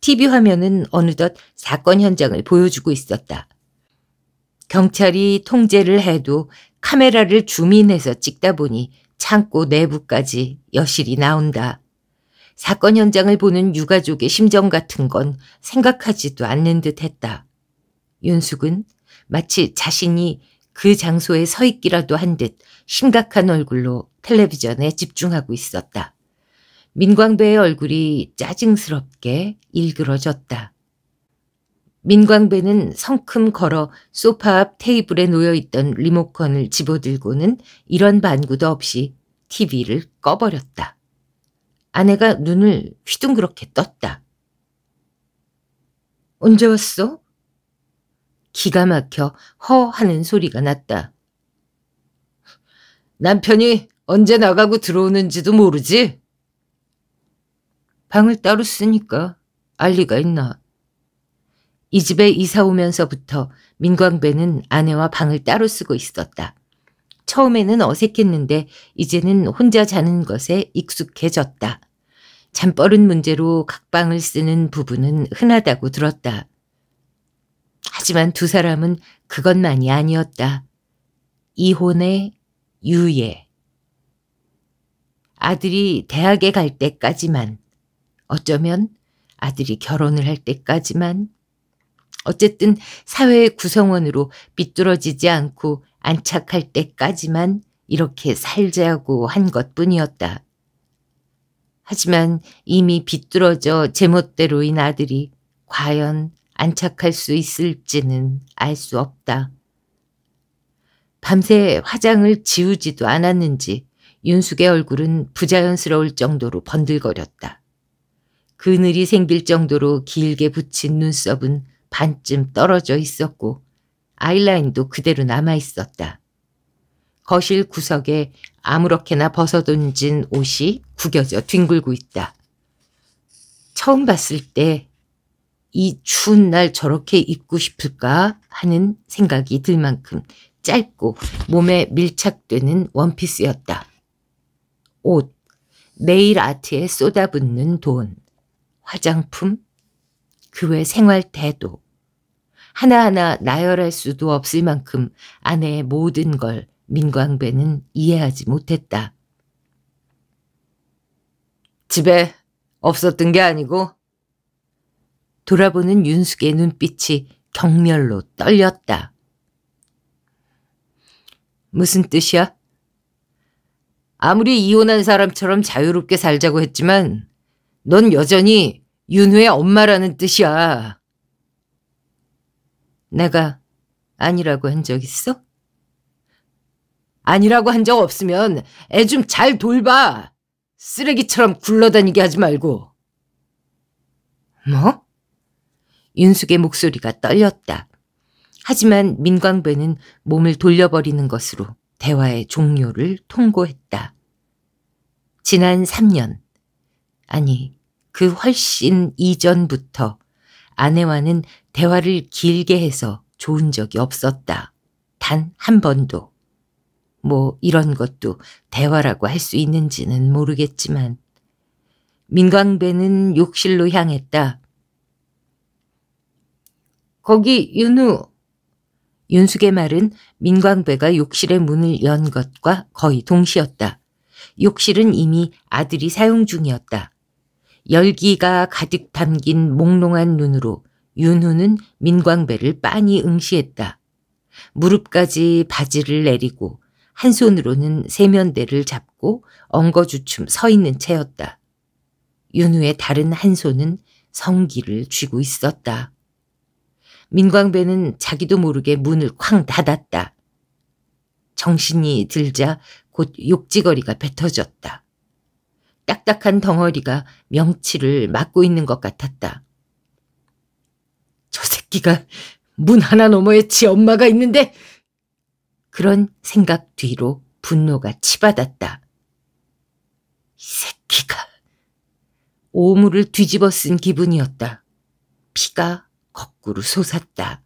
TV 화면은 어느덧 사건 현장을 보여주고 있었다. 경찰이 통제를 해도 카메라를 줌인해서 찍다 보니 창고 내부까지 여실히 나온다. 사건 현장을 보는 유가족의 심정 같은 건 생각하지도 않는 듯 했다. 윤숙은 마치 자신이 그 장소에 서 있기라도 한 듯 심각한 얼굴로 텔레비전에 집중하고 있었다. 민광배의 얼굴이 짜증스럽게 일그러졌다. 민광배는 성큼 걸어 소파 앞 테이블에 놓여있던 리모컨을 집어들고는 이런 반구도 없이 TV를 꺼버렸다. 아내가 눈을 휘둥그렇게 떴다. 언제 왔어? 기가 막혀 허 하는 소리가 났다. 남편이 언제 나가고 들어오는지도 모르지? 방을 따로 쓰니까 알리가 있나. 이 집에 이사 오면서부터 민광배는 아내와 방을 따로 쓰고 있었다. 처음에는 어색했는데 이제는 혼자 자는 것에 익숙해졌다. 잠버릇 문제로 각방을 쓰는 부부는 흔하다고 들었다. 하지만 두 사람은 그것만이 아니었다. 이혼의 유예. 아들이 대학에 갈 때까지만 어쩌면 아들이 결혼을 할 때까지만 어쨌든 사회의 구성원으로 삐뚤어지지 않고 안착할 때까지만 이렇게 살자고 한 것뿐이었다. 하지만 이미 비뚤어져 제멋대로인 아들이 과연 안착할 수 있을지는 알 수 없다. 밤새 화장을 지우지도 않았는지 윤숙의 얼굴은 부자연스러울 정도로 번들거렸다. 그늘이 생길 정도로 길게 붙인 눈썹은 반쯤 떨어져 있었고 아이라인도 그대로 남아 있었다. 거실 구석에 아무렇게나 벗어던진 옷이 구겨져 뒹굴고 있다. 처음 봤을 때 이 추운 날 저렇게 입고 싶을까 하는 생각이 들 만큼 짧고 몸에 밀착되는 원피스였다. 옷, 네일 아트에 쏟아붓는 돈, 화장품, 교외 생활 태도, 하나하나 나열할 수도 없을 만큼 아내의 모든 걸 민광배는 이해하지 못했다. 집에 없었던 게 아니고 돌아보는 윤숙의 눈빛이 경멸로 떨렸다. 무슨 뜻이야? 아무리 이혼한 사람처럼 자유롭게 살자고 했지만 넌 여전히 윤우의 엄마라는 뜻이야. 내가 아니라고 한 적 있어? 아니라고 한 적 없으면 애 좀 잘 돌봐. 쓰레기처럼 굴러다니게 하지 말고. 뭐? 윤숙의 목소리가 떨렸다. 하지만 민광배는 몸을 돌려버리는 것으로 대화의 종료를 통고했다. 지난 3년, 아니 그 훨씬 이전부터 아내와는 대화를 길게 해서 좋은 적이 없었다. 단 한 번도. 뭐 이런 것도 대화라고 할 수 있는지는 모르겠지만 민광배는 욕실로 향했다. 거기 윤우. 윤숙의 말은 민광배가 욕실의 문을 연 것과 거의 동시였다. 욕실은 이미 아들이 사용 중이었다. 열기가 가득 담긴 몽롱한 눈으로 윤후는 민광배를 빤히 응시했다. 무릎까지 바지를 내리고 한 손으로는 세면대를 잡고 엉거주춤 서 있는 채였다. 윤우의 다른 한 손은 성기를 쥐고 있었다. 민광배는 자기도 모르게 문을 쾅 닫았다. 정신이 들자 곧 욕지거리가 뱉어졌다. 딱딱한 덩어리가 명치를 막고 있는 것 같았다. 저 새끼가 문 하나 넘어에지 엄마가 있는데 그런 생각 뒤로 분노가 치받았다. 이 새끼가 오물을 뒤집어 쓴 기분이었다. 피가 거꾸로 솟았다.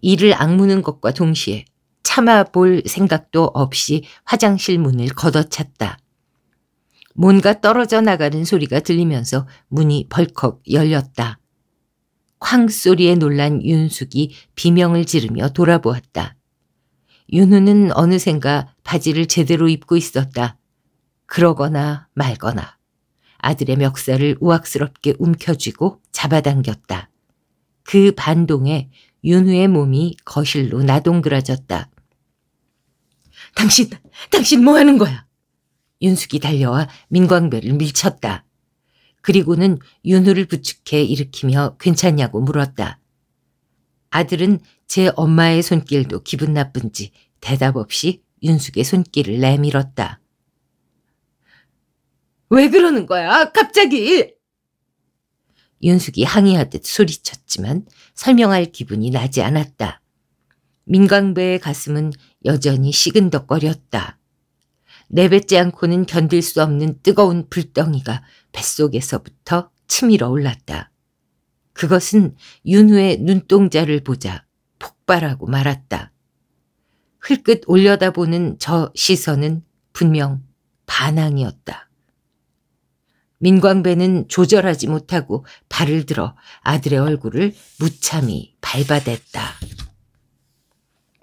이를 악무는 것과 동시에 참아볼 생각도 없이 화장실 문을 걷어찼다. 뭔가 떨어져 나가는 소리가 들리면서 문이 벌컥 열렸다. 쾅 소리에 놀란 윤숙이 비명을 지르며 돌아보았다. 윤우는 어느샌가 바지를 제대로 입고 있었다. 그러거나 말거나 아들의 멱살을 우악스럽게 움켜쥐고 잡아당겼다. 그 반동에 윤우의 몸이 거실로 나동그라졌다. 당신, 당신 뭐 하는 거야? 윤숙이 달려와 민광배를 밀쳤다. 그리고는 윤우를 부축해 일으키며 괜찮냐고 물었다. 아들은 제 엄마의 손길도 기분 나쁜지 대답 없이 윤숙의 손길을 내밀었다. 왜 그러는 거야? 갑자기! 윤숙이 항의하듯 소리쳤지만 설명할 기분이 나지 않았다. 민광배의 가슴은 여전히 시근덕거렸다. 내뱉지 않고는 견딜 수 없는 뜨거운 불덩이가 뱃속에서부터 치밀어 올랐다. 그것은 윤우의 눈동자를 보자 폭발하고 말았다. 흘끗 올려다보는 저 시선은 분명 반항이었다. 민광배는 조절하지 못하고 발을 들어 아들의 얼굴을 무참히 밟아댔다.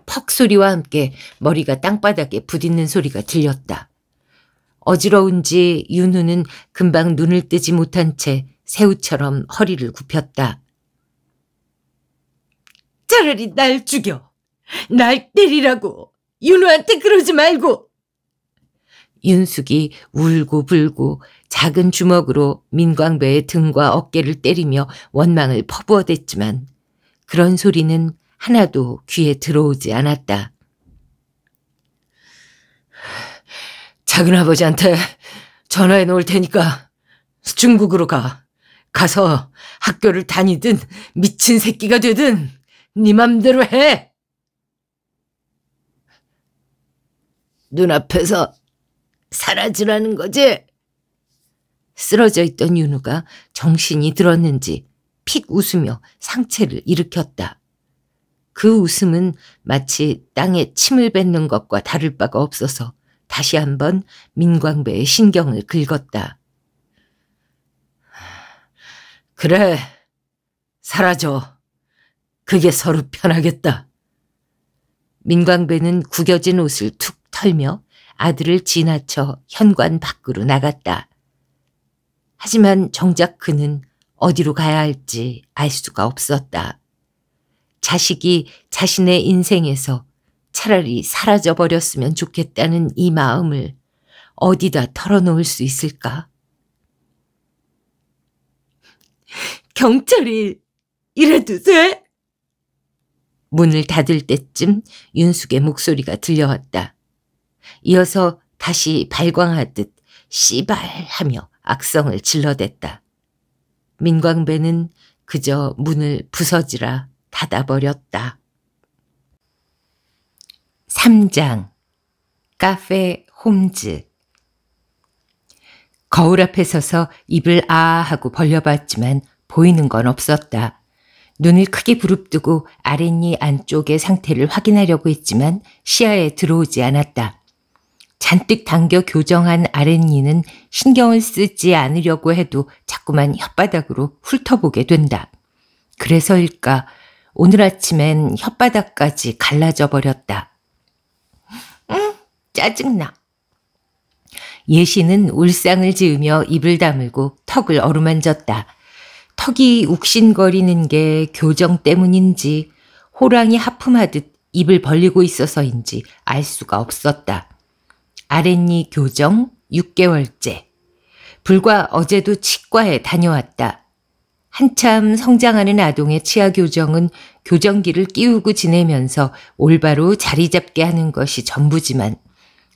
퍽 소리와 함께 머리가 땅바닥에 부딪는 소리가 들렸다. 어지러운지 윤우는 금방 눈을 뜨지 못한 채 새우처럼 허리를 굽혔다. 차라리 날 죽여. 날 때리라고. 윤우한테 그러지 말고. 윤숙이 울고 불고 작은 주먹으로 민광배의 등과 어깨를 때리며 원망을 퍼부어댔지만 그런 소리는 하나도 귀에 들어오지 않았다. 작은 아버지한테 전화해 놓을 테니까 중국으로 가. 가서 학교를 다니든 미친 새끼가 되든 네 맘대로 해. 눈앞에서 사라지라는 거지. 쓰러져 있던 윤우가 정신이 들었는지 픽 웃으며 상체를 일으켰다. 그 웃음은 마치 땅에 침을 뱉는 것과 다를 바가 없어서 다시 한번 민광배의 신경을 긁었다. 그래, 사라져. 그게 서로 편하겠다. 민광배는 구겨진 옷을 툭 털며 아들을 지나쳐 현관 밖으로 나갔다. 하지만 정작 그는 어디로 가야 할지 알 수가 없었다. 자식이 자신의 인생에서 차라리 사라져버렸으면 좋겠다는 이 마음을 어디다 털어놓을 수 있을까? 경찰이 이래도 돼? 문을 닫을 때쯤 윤숙의 목소리가 들려왔다. 이어서 다시 발광하듯 씨발 하며 악성을 질러댔다. 민광배는 그저 문을 부서지라 닫아버렸다. 3장 카페 홈즈 거울 앞에 서서 입을 아 하고 벌려봤지만 보이는 건 없었다. 눈을 크게 부릅뜨고 아랫니 안쪽의 상태를 확인하려고 했지만 시야에 들어오지 않았다. 잔뜩 당겨 교정한 아랫니는 신경을 쓰지 않으려고 해도 자꾸만 혓바닥으로 훑어보게 된다. 그래서일까 오늘 아침엔 혓바닥까지 갈라져 버렸다. 응, 짜증나. 예시는 울상을 지으며 입을 다물고 턱을 어루만졌다. 턱이 욱신거리는 게 교정 때문인지 호랑이 하품하듯 입을 벌리고 있어서인지 알 수가 없었다. 아랫니 교정 6개월째. 불과 어제도 치과에 다녀왔다. 한참 성장하는 아동의 치아 교정은 교정기를 끼우고 지내면서 올바로 자리 잡게 하는 것이 전부지만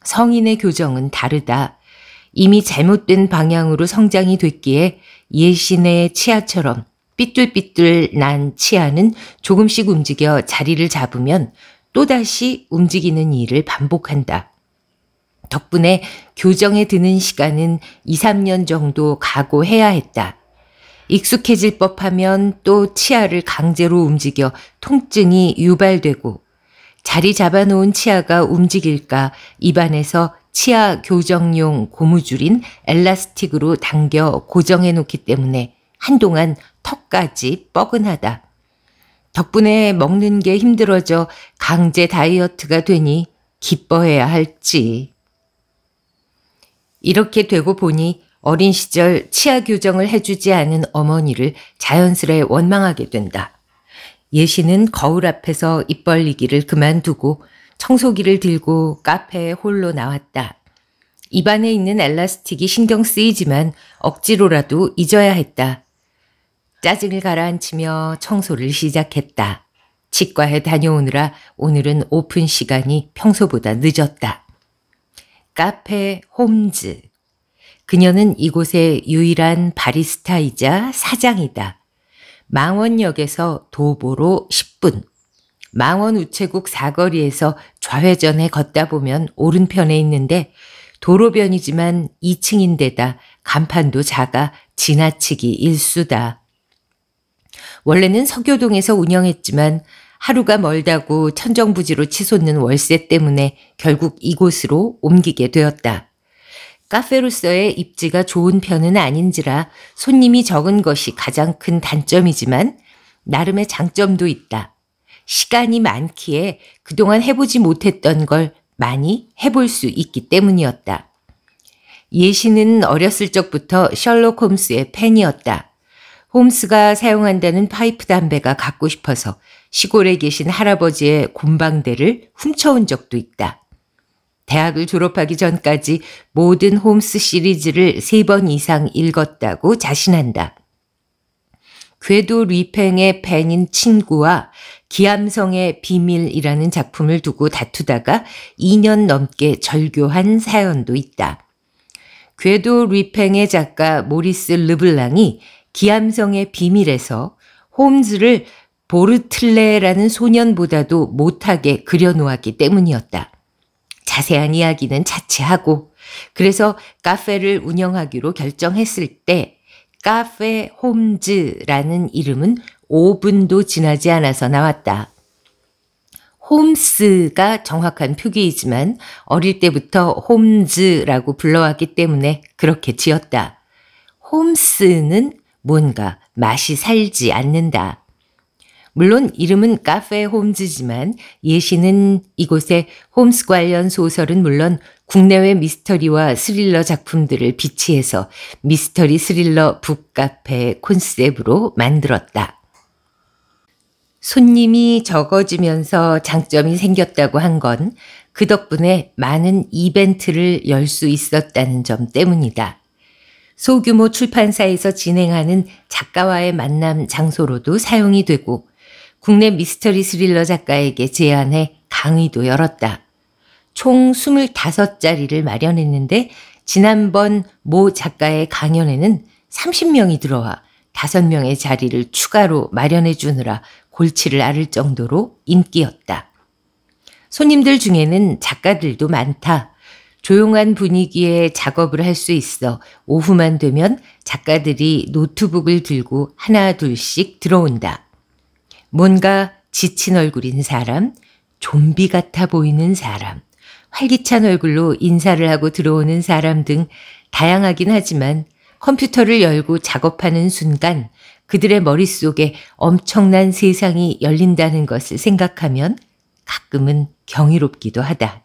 성인의 교정은 다르다. 이미 잘못된 방향으로 성장이 됐기에 예신의 치아처럼 삐뚤삐뚤 난 치아는 조금씩 움직여 자리를 잡으면 또다시 움직이는 일을 반복한다. 덕분에 교정에 드는 시간은 2, 3년 정도 각오해야 했다. 익숙해질 법하면 또 치아를 강제로 움직여 통증이 유발되고 자리 잡아놓은 치아가 움직일까 입안에서 치아 교정용 고무줄인 엘라스틱으로 당겨 고정해 놓기 때문에 한동안 턱까지 뻐근하다. 덕분에 먹는 게 힘들어져 강제 다이어트가 되니 기뻐해야 할지. 이렇게 되고 보니 어린 시절 치아 교정을 해주지 않은 어머니를 자연스레 원망하게 된다. 예시는 거울 앞에서 입 벌리기를 그만두고 청소기를 들고 카페에 홀로 나왔다. 입안에 있는 엘라스틱이 신경 쓰이지만 억지로라도 잊어야 했다. 짜증을 가라앉히며 청소를 시작했다. 치과에 다녀오느라 오늘은 오픈 시간이 평소보다 늦었다. 카페 홈즈 그녀는 이곳의 유일한 바리스타이자 사장이다. 망원역에서 도보로 10분, 망원 우체국 사거리에서 좌회전에 걷다 보면 오른편에 있는데 도로변이지만 2층인데다 간판도 작아 지나치기 일수다. 원래는 서교동에서 운영했지만 하루가 멀다고 천정부지로 치솟는 월세 때문에 결국 이곳으로 옮기게 되었다. 카페로서의 입지가 좋은 편은 아닌지라 손님이 적은 것이 가장 큰 단점이지만 나름의 장점도 있다. 시간이 많기에 그동안 해보지 못했던 걸 많이 해볼 수 있기 때문이었다. 예시는 어렸을 적부터 셜록 홈스의 팬이었다. 홈스가 사용한다는 파이프 담배가 갖고 싶어서 시골에 계신 할아버지의 곰방대를 훔쳐온 적도 있다. 대학을 졸업하기 전까지 모든 홈스 시리즈를 세 번 이상 읽었다고 자신한다. 궤도 리팽의 팬인 친구와 기암성의 비밀이라는 작품을 두고 다투다가 2년 넘게 절교한 사연도 있다. 궤도 리팽의 작가 모리스 르블랑이 기암성의 비밀에서 홈즈를 보르틀레라는 소년보다도 못하게 그려놓았기 때문이었다. 자세한 이야기는 자체하고 그래서 카페를 운영하기로 결정했을 때 카페 홈즈라는 이름은 5분도 지나지 않아서 나왔다. 홈스가 정확한 표기이지만 어릴 때부터 홈즈라고 불러왔기 때문에 그렇게 지었다. 홈스는 뭔가 맛이 살지 않는다. 물론 이름은 카페 홈즈지만 예시는 이곳에 홈스 관련 소설은 물론 국내외 미스터리와 스릴러 작품들을 비치해서 미스터리 스릴러 북카페 콘셉트로 만들었다. 손님이 적어지면서 장점이 생겼다고 한 건 그 덕분에 많은 이벤트를 열 수 있었다는 점 때문이다. 소규모 출판사에서 진행하는 작가와의 만남 장소로도 사용이 되고 국내 미스터리 스릴러 작가에게 제안해 강의도 열었다. 총 25자리를 마련했는데 지난번 모 작가의 강연에는 30명이 들어와 5명의 자리를 추가로 마련해 주느라 골치를 앓을 정도로 인기였다. 손님들 중에는 작가들도 많다. 조용한 분위기에 작업을 할 수 있어 오후만 되면 작가들이 노트북을 들고 하나 둘씩 들어온다. 뭔가 지친 얼굴인 사람, 좀비 같아 보이는 사람, 활기찬 얼굴로 인사를 하고 들어오는 사람 등 다양하긴 하지만 컴퓨터를 열고 작업하는 순간 그들의 머릿속에 엄청난 세상이 열린다는 것을 생각하면 가끔은 경이롭기도 하다.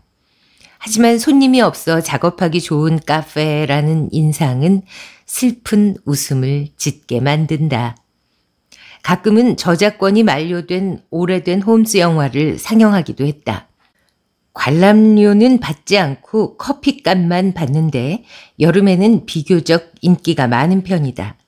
하지만 손님이 없어 작업하기 좋은 카페라는 인상은 슬픈 웃음을 짓게 만든다. 가끔은 저작권이 만료된 오래된 홈스 영화를 상영하기도 했다. 관람료는 받지 않고 커피값만 받는데 여름에는 비교적 인기가 많은 편이다.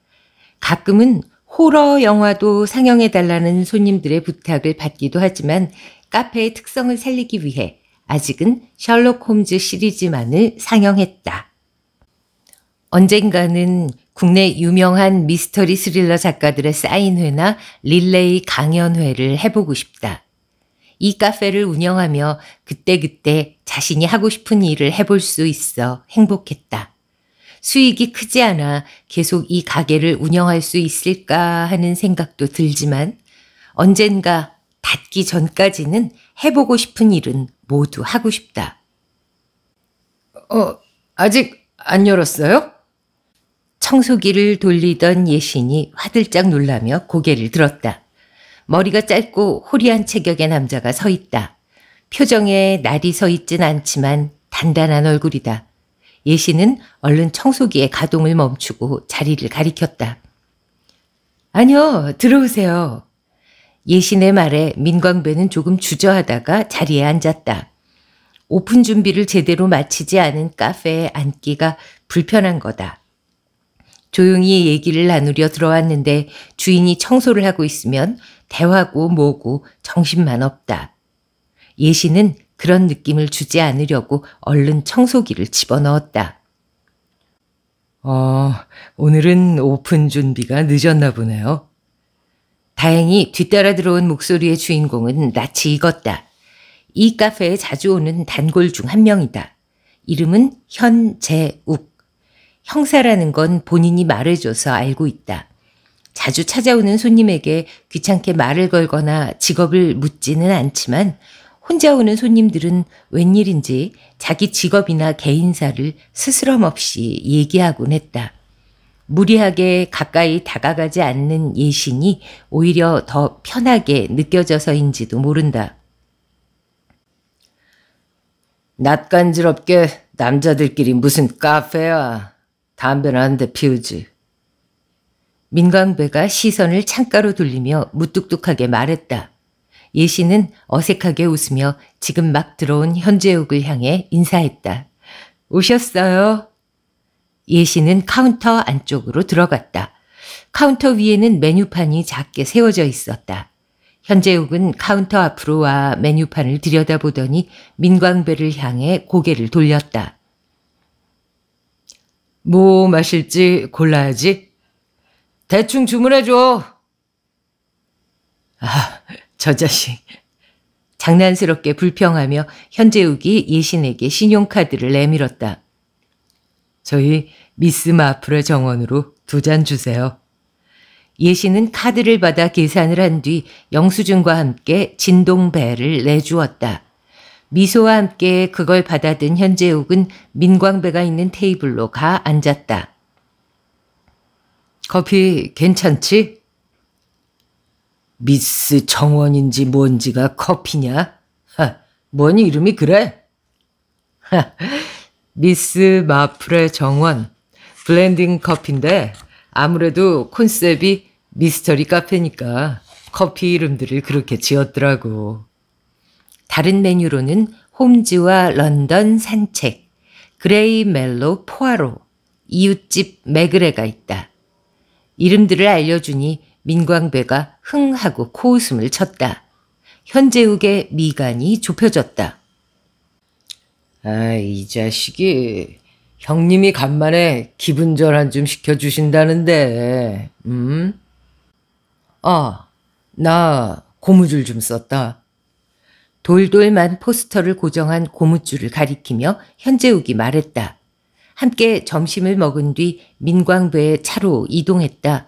가끔은 호러 영화도 상영해달라는 손님들의 부탁을 받기도 하지만 카페의 특성을 살리기 위해 아직은 셜록 홈즈 시리즈만을 상영했다. 언젠가는 국내 유명한 미스터리 스릴러 작가들의 사인회나 릴레이 강연회를 해보고 싶다. 이 카페를 운영하며 그때그때 자신이 하고 싶은 일을 해볼 수 있어 행복했다. 수익이 크지 않아 계속 이 가게를 운영할 수 있을까 하는 생각도 들지만 언젠가 닫기 전까지는 해보고 싶은 일은 모두 하고 싶다. 어, 아직 안 열었어요? 청소기를 돌리던 예신이 화들짝 놀라며 고개를 들었다. 머리가 짧고 호리한 체격의 남자가 서 있다. 표정에 날이 서 있진 않지만 단단한 얼굴이다. 예신은 얼른 청소기의 가동을 멈추고 자리를 가리켰다. 아니요, 들어오세요. 예신의 말에 민광배는 조금 주저하다가 자리에 앉았다. 오픈 준비를 제대로 마치지 않은 카페에 앉기가 불편한 거다. 조용히 얘기를 나누려 들어왔는데 주인이 청소를 하고 있으면 대화고 뭐고 정신만 없다. 예시는 그런 느낌을 주지 않으려고 얼른 청소기를 집어넣었다. 어, 오늘은 오픈 준비가 늦었나 보네요. 다행히 뒤따라 들어온 목소리의 주인공은 낯이 익었다. 이 카페에 자주 오는 단골 중 한 명이다. 이름은 현재욱. 형사라는 건 본인이 말해줘서 알고 있다. 자주 찾아오는 손님에게 귀찮게 말을 걸거나 직업을 묻지는 않지만 혼자 오는 손님들은 웬일인지 자기 직업이나 개인사를 스스럼 없이 얘기하곤 했다. 무리하게 가까이 다가가지 않는 예신이 오히려 더 편하게 느껴져서인지도 모른다. 낯간지럽게 남자들끼리 무슨 카페야. 담배는 한대 피우지. 민광배가 시선을 창가로 돌리며 무뚝뚝하게 말했다. 예시는 어색하게 웃으며 지금 막 들어온 현재욱을 향해 인사했다. 오셨어요. 예시는 카운터 안쪽으로 들어갔다. 카운터 위에는 메뉴판이 작게 세워져 있었다. 현재욱은 카운터 앞으로 와 메뉴판을 들여다보더니 민광배를 향해 고개를 돌렸다. 뭐 마실지 골라야지. 대충 주문해줘. 아, 저 자식. 장난스럽게 불평하며 현재욱이 예신에게 신용카드를 내밀었다. 저희 미스 마플의 정원으로 두 잔 주세요. 예신은 카드를 받아 계산을 한 뒤 영수증과 함께 진동배를 내주었다. 미소와 함께 그걸 받아든 현재욱은 민광배가 있는 테이블로 가 앉았다. 커피 괜찮지? 미스 정원인지 뭔지가 커피냐? 하, 뭔 이름이 그래? 하, 미스 마플의 정원, 블렌딩 커피인데 아무래도 콘셉이 미스터리 카페니까 커피 이름들을 그렇게 지었더라고. 다른 메뉴로는 홈즈와 런던 산책, 그레이 멜로 포아로, 이웃집 매그레가 있다. 이름들을 알려주니 민광배가 흥하고 코웃음을 쳤다. 현재욱의 미간이 좁혀졌다. 아, 이 자식이 형님이 간만에 기분 전환 좀 시켜주신다는데, 음? 아, 나 고무줄 좀 썼다. 돌돌만 포스터를 고정한 고무줄을 가리키며 현재욱이 말했다. 함께 점심을 먹은 뒤 민광부의 차로 이동했다.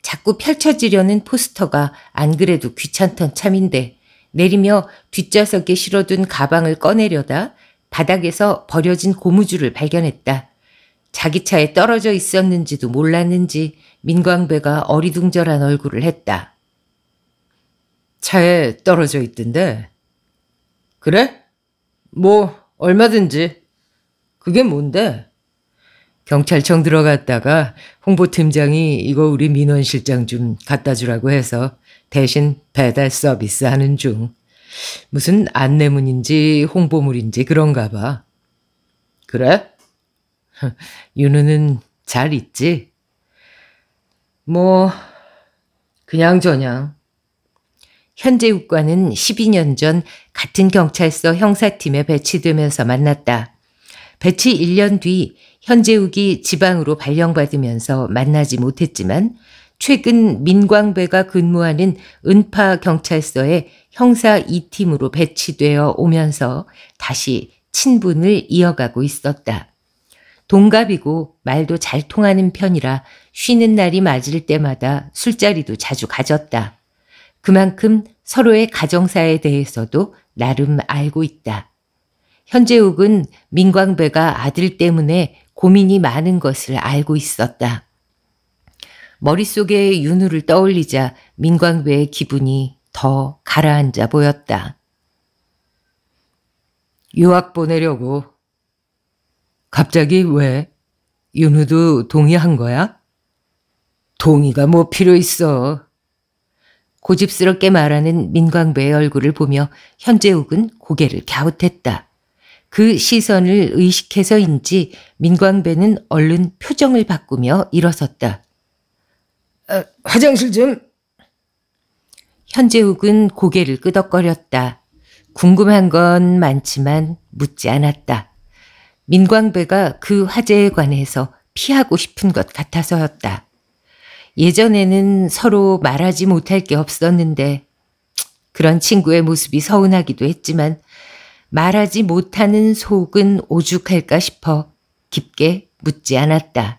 자꾸 펼쳐지려는 포스터가 안 그래도 귀찮던 참인데 내리며 뒷좌석에 실어둔 가방을 꺼내려다 바닥에서 버려진 고무줄을 발견했다. 자기 차에 떨어져 있었는지도 몰랐는지 민광배가 어리둥절한 얼굴을 했다. 차에 떨어져 있던데 그래? 뭐, 얼마든지. 그게 뭔데? 경찰청 들어갔다가 홍보팀장이 이거 우리 민원실장 좀 갖다 주라고 해서 대신 배달 서비스 하는 중. 무슨 안내문인지 홍보물인지 그런가 봐. 그래? 윤우는 잘 있지? 뭐, 그냥저냥. 현재 욱과는 12년 전 같은 경찰서 형사팀에 배치되면서 만났다. 배치 1년 뒤 현재욱이 지방으로 발령받으면서 만나지 못했지만 최근 민광배가 근무하는 은파경찰서에 형사 2팀으로 배치되어 오면서 다시 친분을 이어가고 있었다. 동갑이고 말도 잘 통하는 편이라 쉬는 날이 맞을 때마다 술자리도 자주 가졌다. 그만큼 서로의 가정사에 대해서도 나름 알고 있다. 현재욱은 민광배가 아들 때문에 고민이 많은 것을 알고 있었다. 머릿속에 윤우를 떠올리자 민광배의 기분이 더 가라앉아 보였다. 유학 보내려고. 갑자기 왜? 윤우도 동의한 거야? 동의가 뭐 필요 있어. 고집스럽게 말하는 민광배의 얼굴을 보며 현재욱은 고개를 갸웃했다. 그 시선을 의식해서인지 민광배는 얼른 표정을 바꾸며 일어섰다. 아, 화장실 좀. 현재욱은 고개를 끄덕거렸다. 궁금한 건 많지만 묻지 않았다. 민광배가 그 화제에 관해서 피하고 싶은 것 같아서였다. 예전에는 서로 말하지 못할 게 없었는데 그런 친구의 모습이 서운하기도 했지만 말하지 못하는 속은 오죽할까 싶어 깊게 묻지 않았다.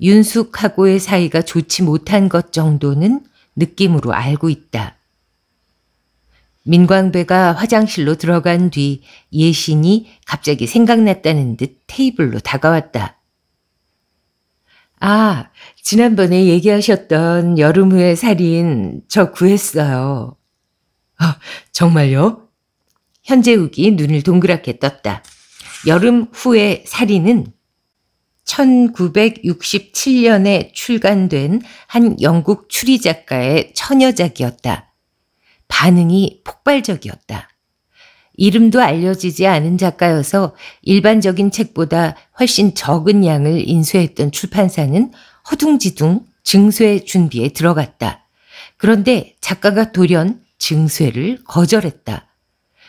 윤숙하고의 사이가 좋지 못한 것 정도는 느낌으로 알고 있다. 민광배가 화장실로 들어간 뒤 예신이 갑자기 생각났다는 듯 테이블로 다가왔다. 아, 지난번에 얘기하셨던 여름 후의 살인 저 구했어요. 아, 정말요? 현재욱이 눈을 동그랗게 떴다. 여름 후의 살인은 1967년에 출간된 한 영국 추리 작가의 처녀작이었다. 반응이 폭발적이었다. 이름도 알려지지 않은 작가여서 일반적인 책보다 훨씬 적은 양을 인쇄했던 출판사는 허둥지둥 증쇄 준비에 들어갔다. 그런데 작가가 돌연 증쇄를 거절했다.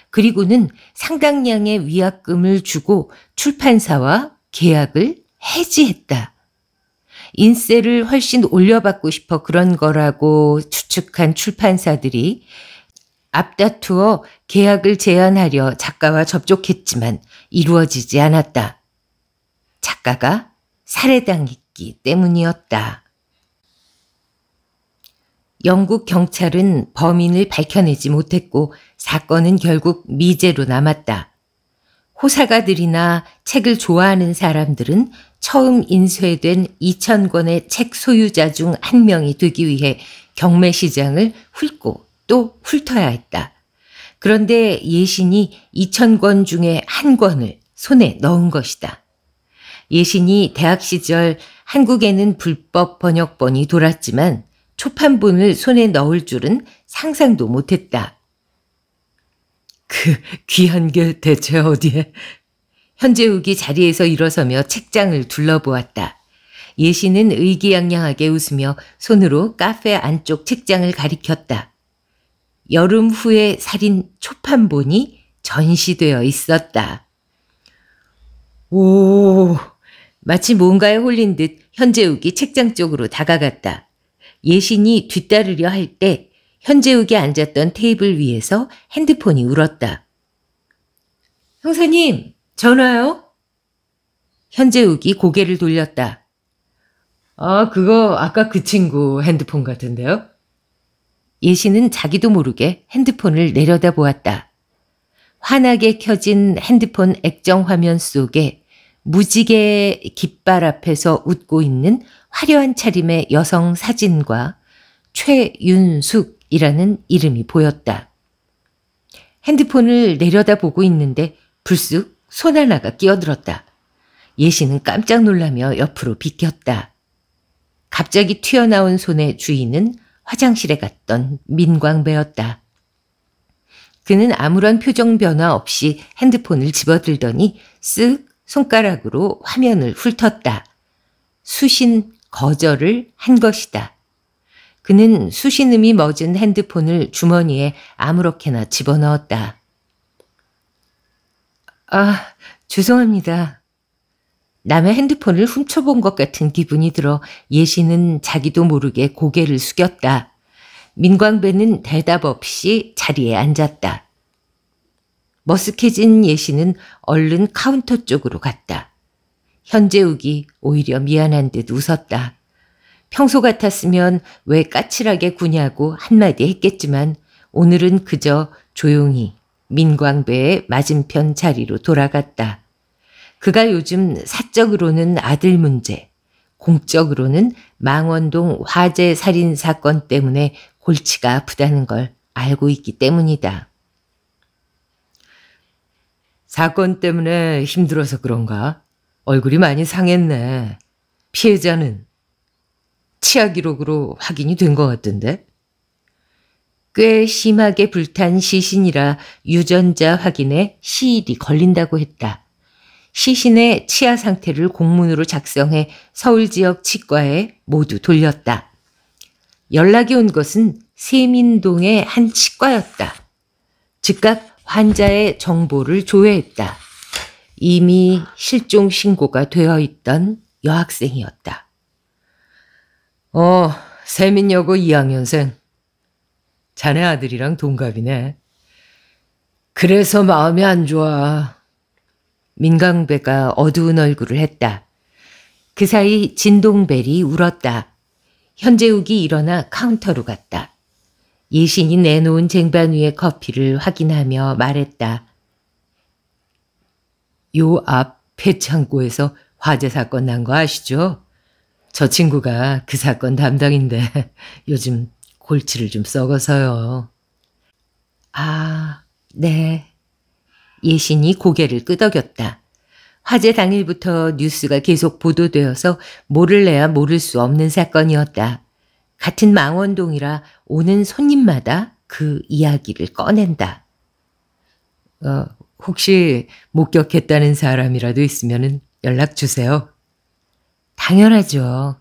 그리고는 상당량의 위약금을 주고 출판사와 계약을 해지했다. 인세를 훨씬 올려받고 싶어 그런 거라고 추측한 출판사들이 앞다투어 계약을 제안하려 작가와 접촉했지만 이루어지지 않았다. 작가가 살해당했기 때문이었다. 영국 경찰은 범인을 밝혀내지 못했고 사건은 결국 미제로 남았다. 호사가들이나 책을 좋아하는 사람들은 처음 인쇄된 2,000권의 책 소유자 중 한 명이 되기 위해 경매 시장을 훑고 또 훑어야 했다. 그런데 예신이 2천 권 중에 한 권을 손에 넣은 것이다. 예신이 대학 시절 한국에는 불법 번역본이 돌았지만 초판본을 손에 넣을 줄은 상상도 못했다. 그 귀한 게 대체 어디에? 현재욱이 자리에서 일어서며 책장을 둘러보았다. 예신은 의기양양하게 웃으며 손으로 카페 안쪽 책장을 가리켰다. 여름 후에 살인 초판본이 전시되어 있었다. 오, 마치 뭔가에 홀린 듯 현재욱이 책장 쪽으로 다가갔다. 예신이 뒤따르려 할 때 현재욱이 앉았던 테이블 위에서 핸드폰이 울었다. 형사님, 전화요? 현재욱이 고개를 돌렸다. 아, 그거 아까 그 친구 핸드폰 같은데요? 예신은 자기도 모르게 핸드폰을 내려다보았다. 환하게 켜진 핸드폰 액정 화면 속에 무지개 깃발 앞에서 웃고 있는 화려한 차림의 여성 사진과 최윤숙이라는 이름이 보였다. 핸드폰을 내려다보고 있는데 불쑥 손 하나가 끼어들었다. 예신은 깜짝 놀라며 옆으로 비꼈다. 갑자기 튀어나온 손의 주인은 화장실에 갔던 민광배였다. 그는 아무런 표정 변화 없이 핸드폰을 집어들더니 쓱 손가락으로 화면을 훑었다. 수신 거절을 한 것이다. 그는 수신음이 멎은 핸드폰을 주머니에 아무렇게나 집어넣었다. 아, 죄송합니다. 남의 핸드폰을 훔쳐본 것 같은 기분이 들어 예시는 자기도 모르게 고개를 숙였다. 민광배는 대답 없이 자리에 앉았다. 머쓱해진 예시는 얼른 카운터 쪽으로 갔다. 현재욱이 오히려 미안한 듯 웃었다. 평소 같았으면 왜 까칠하게 구냐고 한마디 했겠지만 오늘은 그저 조용히 민광배의 맞은편 자리로 돌아갔다. 그가 요즘 사적으로는 아들 문제, 공적으로는 망원동 화재 살인 사건 때문에 골치가 아프다는 걸 알고 있기 때문이다. 사건 때문에 힘들어서 그런가? 얼굴이 많이 상했네. 피해자는 치아 기록으로 확인이 된 것 같던데? 꽤 심하게 불탄 시신이라 유전자 확인에 시일이 걸린다고 했다. 시신의 치아 상태를 공문으로 작성해 서울 지역 치과에 모두 돌렸다. 연락이 온 것은 세민동의 한 치과였다. 즉각 환자의 정보를 조회했다. 이미 실종 신고가 되어 있던 여학생이었다. 어, 세민여고 2학년생. 자네 아들이랑 동갑이네. 그래서 마음이 안 좋아. 민강배가 어두운 얼굴을 했다. 그 사이 진동벨이 울었다. 현재욱이 일어나 카운터로 갔다. 예신이 내놓은 쟁반 위에 커피를 확인하며 말했다. 요 앞 폐창고에서 화재 사건 난 거 아시죠? 저 친구가 그 사건 담당인데 요즘 골치를 좀 썩어서요. 아, 네. 예신이 고개를 끄덕였다. 화재 당일부터 뉴스가 계속 보도되어서 모를래야 모를 수 없는 사건이었다. 같은 망원동이라 오는 손님마다 그 이야기를 꺼낸다. 어, 혹시 목격했다는 사람이라도 있으면 연락 주세요. 당연하죠.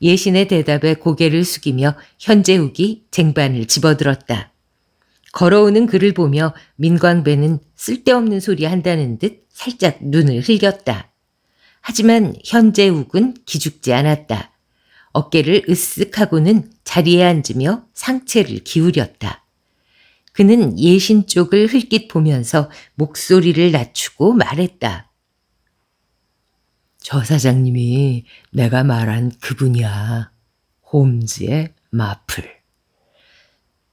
예신의 대답에 고개를 숙이며 현재욱이 쟁반을 집어들었다. 걸어오는 그를 보며 민광배는 쓸데없는 소리 한다는 듯 살짝 눈을 흘렸다 하지만 현재욱은 기죽지 않았다. 어깨를 으쓱하고는 자리에 앉으며 상체를 기울였다. 그는 예신 쪽을 흘낏 보면서 목소리를 낮추고 말했다. 저 사장님이 내가 말한 그분이야. 홈즈의 마플.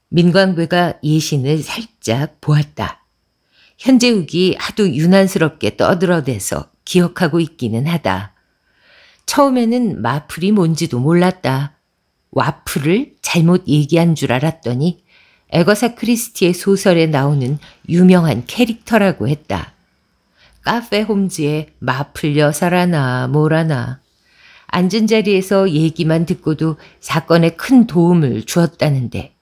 민광배가 예신을 살짝 보았다. 현재욱이 하도 유난스럽게 떠들어대서 기억하고 있기는 하다. 처음에는 마플이 뭔지도 몰랐다. 와플을 잘못 얘기한 줄 알았더니 에거사 크리스티의 소설에 나오는 유명한 캐릭터라고 했다. 카페 홈즈에 마플 여사라나 뭐라나 앉은 자리에서 얘기만 듣고도 사건에 큰 도움을 주었다는데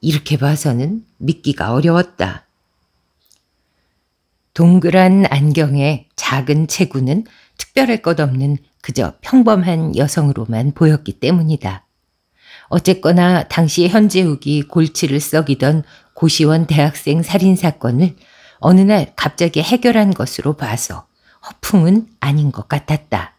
이렇게 봐서는 믿기가 어려웠다. 동그란 안경에 작은 체구는 특별할 것 없는 그저 평범한 여성으로만 보였기 때문이다. 어쨌거나 당시 현재욱이 골치를 썩이던 고시원 대학생 살인사건을 어느 날 갑자기 해결한 것으로 봐서 허풍은 아닌 것 같았다.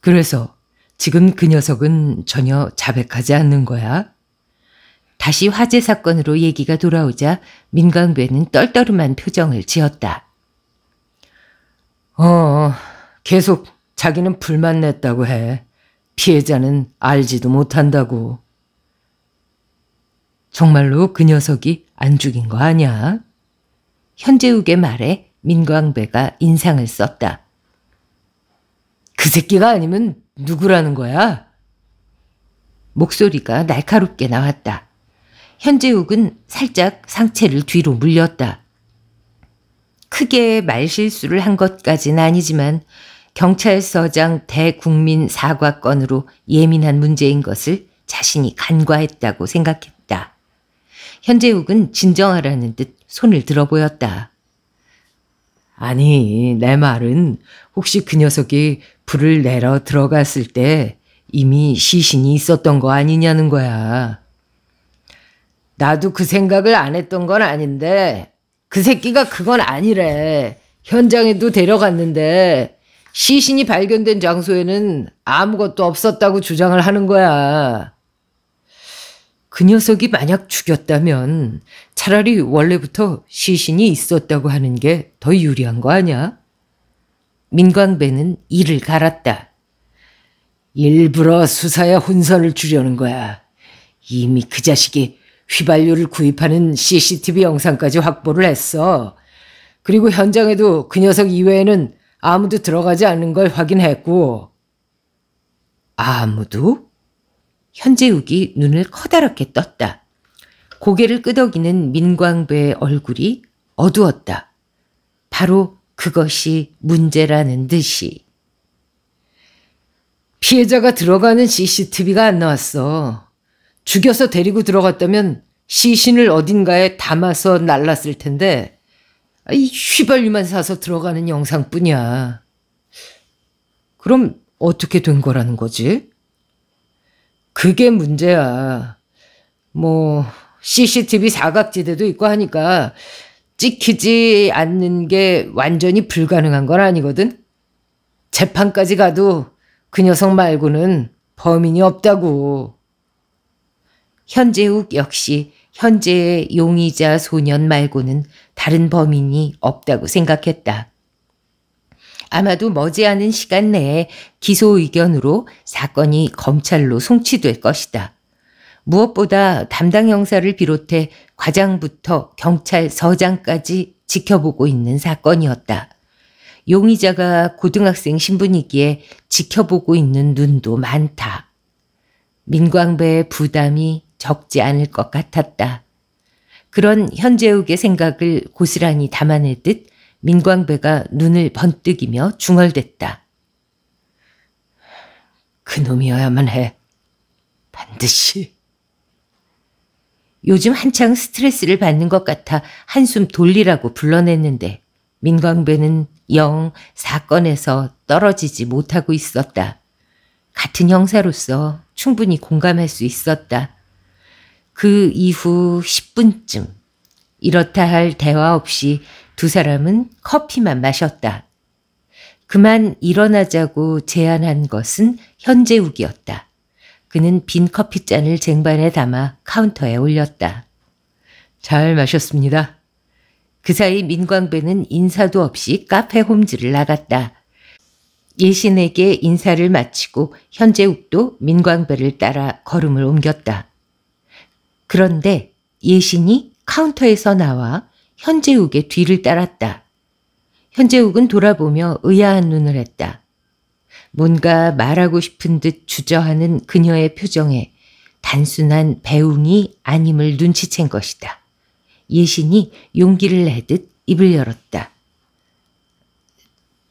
그래서 지금 그 녀석은 전혀 자백하지 않는 거야. 다시 화재 사건으로 얘기가 돌아오자 민강배는 떨떠름한 표정을 지었다. 어, 계속 자기는 불만 냈다고 해. 피해자는 알지도 못한다고. 정말로 그 녀석이 안 죽인 거아냐 현재욱의 말에 민광배가 인상을 썼다. 그 새끼가 아니면 누구라는 거야? 목소리가 날카롭게 나왔다. 현재욱은 살짝 상체를 뒤로 물렸다. 크게 말실수를 한것까지는 아니지만 경찰서장 대국민 사과건으로 예민한 문제인 것을 자신이 간과했다고 생각했다. 현재욱은 진정하라는 듯 손을 들어 보였다. 아니, 내 말은 혹시 그 녀석이 불을 내러 들어갔을 때 이미 시신이 있었던 거 아니냐는 거야. 나도 그 생각을 안 했던 건 아닌데 그 새끼가 그건 아니래. 현장에도 데려갔는데 시신이 발견된 장소에는 아무것도 없었다고 주장을 하는 거야. 그 녀석이 만약 죽였다면 차라리 원래부터 시신이 있었다고 하는 게 더 유리한 거 아냐? 민광배는 이를 갈았다. 일부러 수사에 혼선을 주려는 거야. 이미 그 자식이 휘발유를 구입하는 CCTV 영상까지 확보를 했어. 그리고 현장에도 그 녀석 이외에는 아무도 들어가지 않는걸 확인했고. 아무도? 현재욱이 눈을 커다랗게 떴다. 고개를 끄덕이는 민광배의 얼굴이 어두웠다. 바로 그것이 문제라는 듯이. 피해자가 들어가는 CCTV가 안 나왔어. 죽여서 데리고 들어갔다면 시신을 어딘가에 담아서 날랐을 텐데 아, 이 휘발유만 사서 들어가는 영상뿐이야. 그럼 어떻게 된 거라는 거지? 그게 문제야. 뭐 CCTV 사각지대도 있고 하니까 찍히지 않는 게 완전히 불가능한 건 아니거든. 재판까지 가도 그 녀석 말고는 범인이 없다고. 현재욱 역시 현재의 용의자 소년 말고는 다른 범인이 없다고 생각했다. 아마도 머지않은 시간 내에 기소 의견으로 사건이 검찰로 송치될 것이다. 무엇보다 담당 형사를 비롯해 과장부터 경찰서장까지 지켜보고 있는 사건이었다. 용의자가 고등학생 신분이기에 지켜보고 있는 눈도 많다. 민광배의 부담이 적지 않을 것 같았다. 그런 현재욱의 생각을 고스란히 담아낼 듯 민광배가 눈을 번뜩이며 중얼댔다. 그놈이어야만 해. 반드시. 요즘 한창 스트레스를 받는 것 같아 한숨 돌리라고 불러냈는데 민광배는 영 사건에서 떨어지지 못하고 있었다. 같은 형사로서 충분히 공감할 수 있었다. 그 이후 10분쯤 이렇다 할 대화 없이 두 사람은 커피만 마셨다. 그만 일어나자고 제안한 것은 현재욱이었다. 그는 빈 커피잔을 쟁반에 담아 카운터에 올렸다. 잘 마셨습니다. 그 사이 민광배는 인사도 없이 카페 홈즈를 나갔다. 예신에게 인사를 마치고 현재욱도 민광배를 따라 걸음을 옮겼다. 그런데 예신이 카운터에서 나와 현재욱의 뒤를 따랐다. 현재욱은 돌아보며 의아한 눈을 했다. 뭔가 말하고 싶은 듯 주저하는 그녀의 표정에 단순한 배웅이 아님을 눈치챈 것이다. 예신이 용기를 내듯 입을 열었다.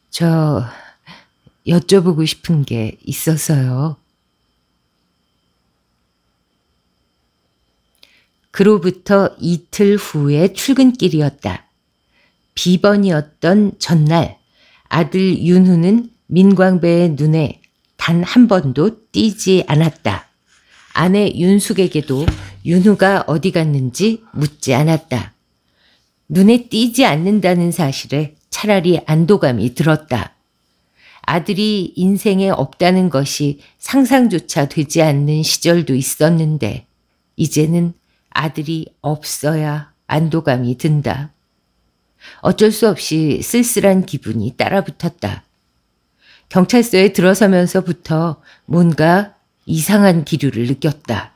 저 여쭤보고 싶은 게 있어서요. 그로부터 이틀 후에 출근길이었다. 비번이었던 전날 아들 윤후는 민광배의 눈에 단 한 번도 띄지 않았다. 아내 윤숙에게도 윤우가 어디 갔는지 묻지 않았다. 눈에 띄지 않는다는 사실에 차라리 안도감이 들었다. 아들이 인생에 없다는 것이 상상조차 되지 않는 시절도 있었는데 이제는 아들이 없어야 안도감이 든다. 어쩔 수 없이 쓸쓸한 기분이 따라붙었다. 경찰서에 들어서면서부터 뭔가 이상한 기류를 느꼈다.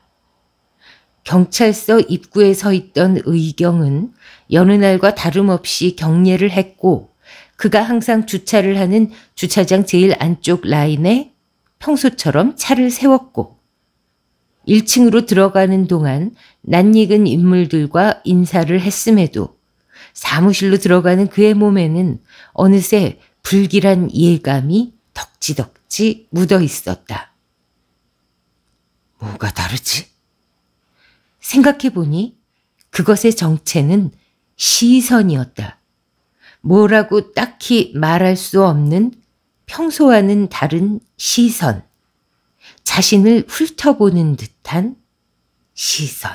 경찰서 입구에 서 있던 의경은 여느 날과 다름없이 경례를 했고 그가 항상 주차를 하는 주차장 제일 안쪽 라인에 평소처럼 차를 세웠고 1층으로 들어가는 동안 낯익은 인물들과 인사를 했음에도 사무실로 들어가는 그의 몸에는 어느새 불길한 예감이 덕지덕지 묻어 있었다. 뭐가 다르지? 생각해보니 그것의 정체는 시선이었다. 뭐라고 딱히 말할 수 없는 평소와는 다른 시선. 자신을 훑어보는 듯한 시선.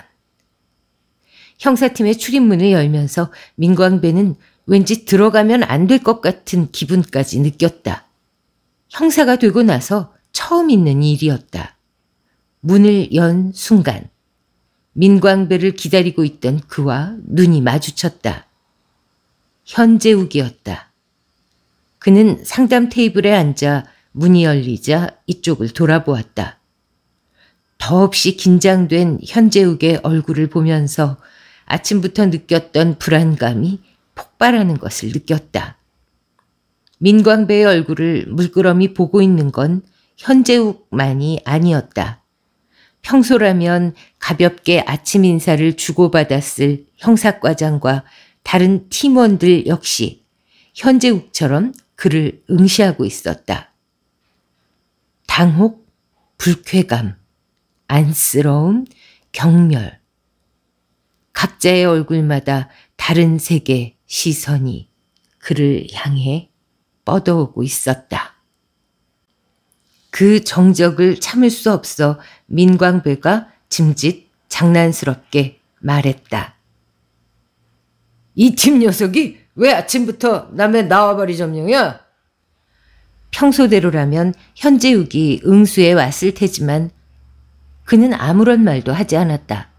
형사팀의 출입문을 열면서 민광배는 왠지 들어가면 안 될 것 같은 기분까지 느꼈다. 형사가 되고 나서 처음 있는 일이었다. 문을 연 순간 민광배를 기다리고 있던 그와 눈이 마주쳤다. 현재욱이었다. 그는 상담 테이블에 앉아 문이 열리자 이쪽을 돌아보았다. 더없이 긴장된 현재욱의 얼굴을 보면서 아침부터 느꼈던 불안감이 폭발하는 것을 느꼈다. 민광배의 얼굴을 물끄러미 보고 있는 건 현재욱만이 아니었다. 평소라면 가볍게 아침 인사를 주고받았을 형사과장과 다른 팀원들 역시 현재욱처럼 그를 응시하고 있었다. 당혹, 불쾌감, 안쓰러움, 경멸. 각자의 얼굴마다 다른 색의 시선이 그를 향해 뻗어오고 있었다. 그 정적을 참을 수 없어 민광배가 짐짓 장난스럽게 말했다. 이 팀 녀석이 왜 아침부터 남의 나와버리 점령이야? 평소대로라면 현재욱이 응수에 왔을 테지만 그는 아무런 말도 하지 않았다.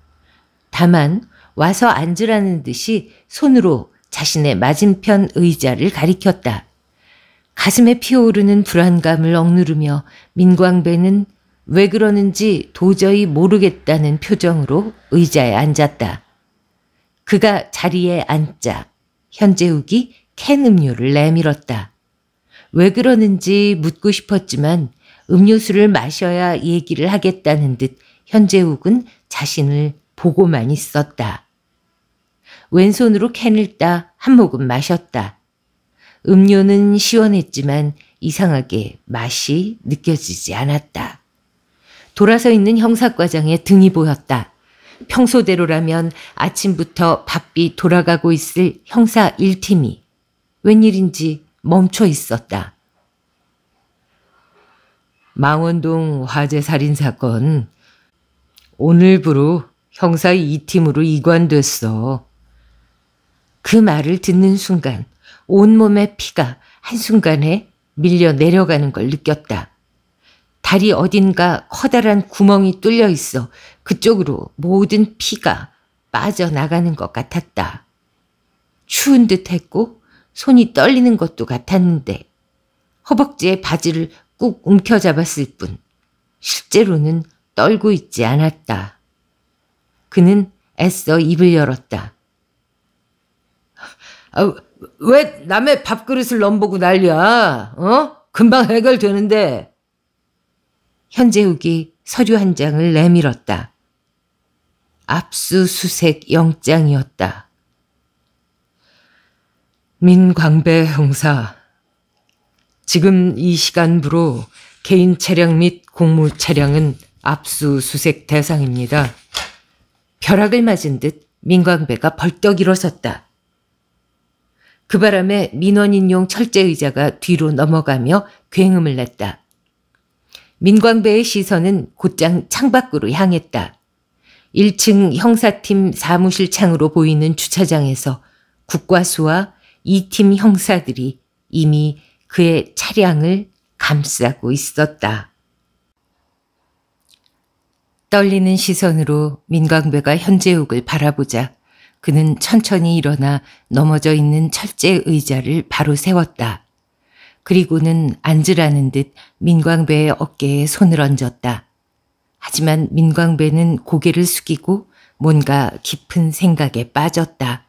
다만 와서 앉으라는 듯이 손으로 자신의 맞은편 의자를 가리켰다. 가슴에 피어오르는 불안감을 억누르며 민광배는 왜 그러는지 도저히 모르겠다는 표정으로 의자에 앉았다. 그가 자리에 앉자 현재욱이 캔 음료를 내밀었다. 왜 그러는지 묻고 싶었지만 음료수를 마셔야 얘기를 하겠다는 듯 현재욱은 자신을 보고만 있었다. 왼손으로 캔을 따 한 모금 마셨다. 음료는 시원했지만 이상하게 맛이 느껴지지 않았다. 돌아서 있는 형사과장의 등이 보였다. 평소대로라면 아침부터 바삐 돌아가고 있을 형사 1팀이 웬일인지 멈춰 있었다. 망원동 화재 살인 사건 오늘부로 형사 2팀으로 이관됐어. 그 말을 듣는 순간 온몸의 피가 한순간에 밀려 내려가는 걸 느꼈다. 다리 어딘가 커다란 구멍이 뚫려 있어 그쪽으로 모든 피가 빠져나가는 것 같았다. 추운 듯 했고 손이 떨리는 것도 같았는데 허벅지에 바지를 꾹 움켜잡았을 뿐 실제로는 떨고 있지 않았다. 그는 애써 입을 열었다. 아, 왜 남의 밥그릇을 넘보고 난리야? 어? 금방 해결되는데. 현재욱이 서류 한 장을 내밀었다. 압수수색 영장이었다. 민광배 형사, 지금 이 시간부로 개인 차량 및 공무 차량은 압수수색 대상입니다. 벼락을 맞은 듯 민광배가 벌떡 일어섰다. 그 바람에 민원인용 철제의자가 뒤로 넘어가며 굉음을 냈다. 민광배의 시선은 곧장 창밖으로 향했다. 1층 형사팀 사무실 창으로 보이는 주차장에서 국과수와 이팀 형사들이 이미 그의 차량을 감싸고 있었다. 떨리는 시선으로 민광배가 현재욱을 바라보자 그는 천천히 일어나 넘어져 있는 철제 의자를 바로 세웠다. 그리고는 앉으라는 듯 민광배의 어깨에 손을 얹었다. 하지만 민광배는 고개를 숙이고 뭔가 깊은 생각에 빠졌다.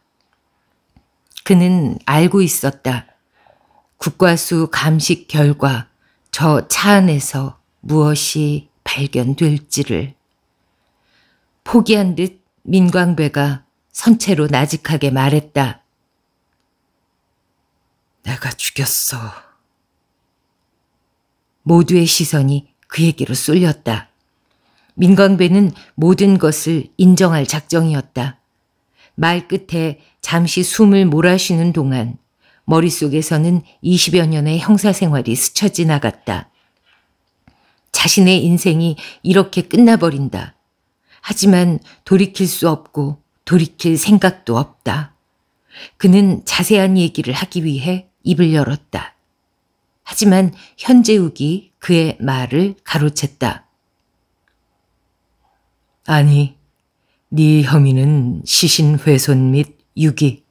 그는 알고 있었다. 국과수 감식 결과 저 차 안에서 무엇이 발견될지를. 포기한 듯 민광배가 선체로 나직하게 말했다. 내가 죽였어. 모두의 시선이 그에게로 쏠렸다. 민광배는 모든 것을 인정할 작정이었다. 말끝에 잠시 숨을 몰아쉬는 동안 머릿속에서는 20여 년의 형사생활이 스쳐 지나갔다. 자신의 인생이 이렇게 끝나버린다. 하지만 돌이킬 수 없고 돌이킬 생각도 없다. 그는 자세한 얘기를 하기 위해 입을 열었다. 하지만 현재욱이 그의 말을 가로챘다. 아니, 네 혐의는 시신 훼손 및 유기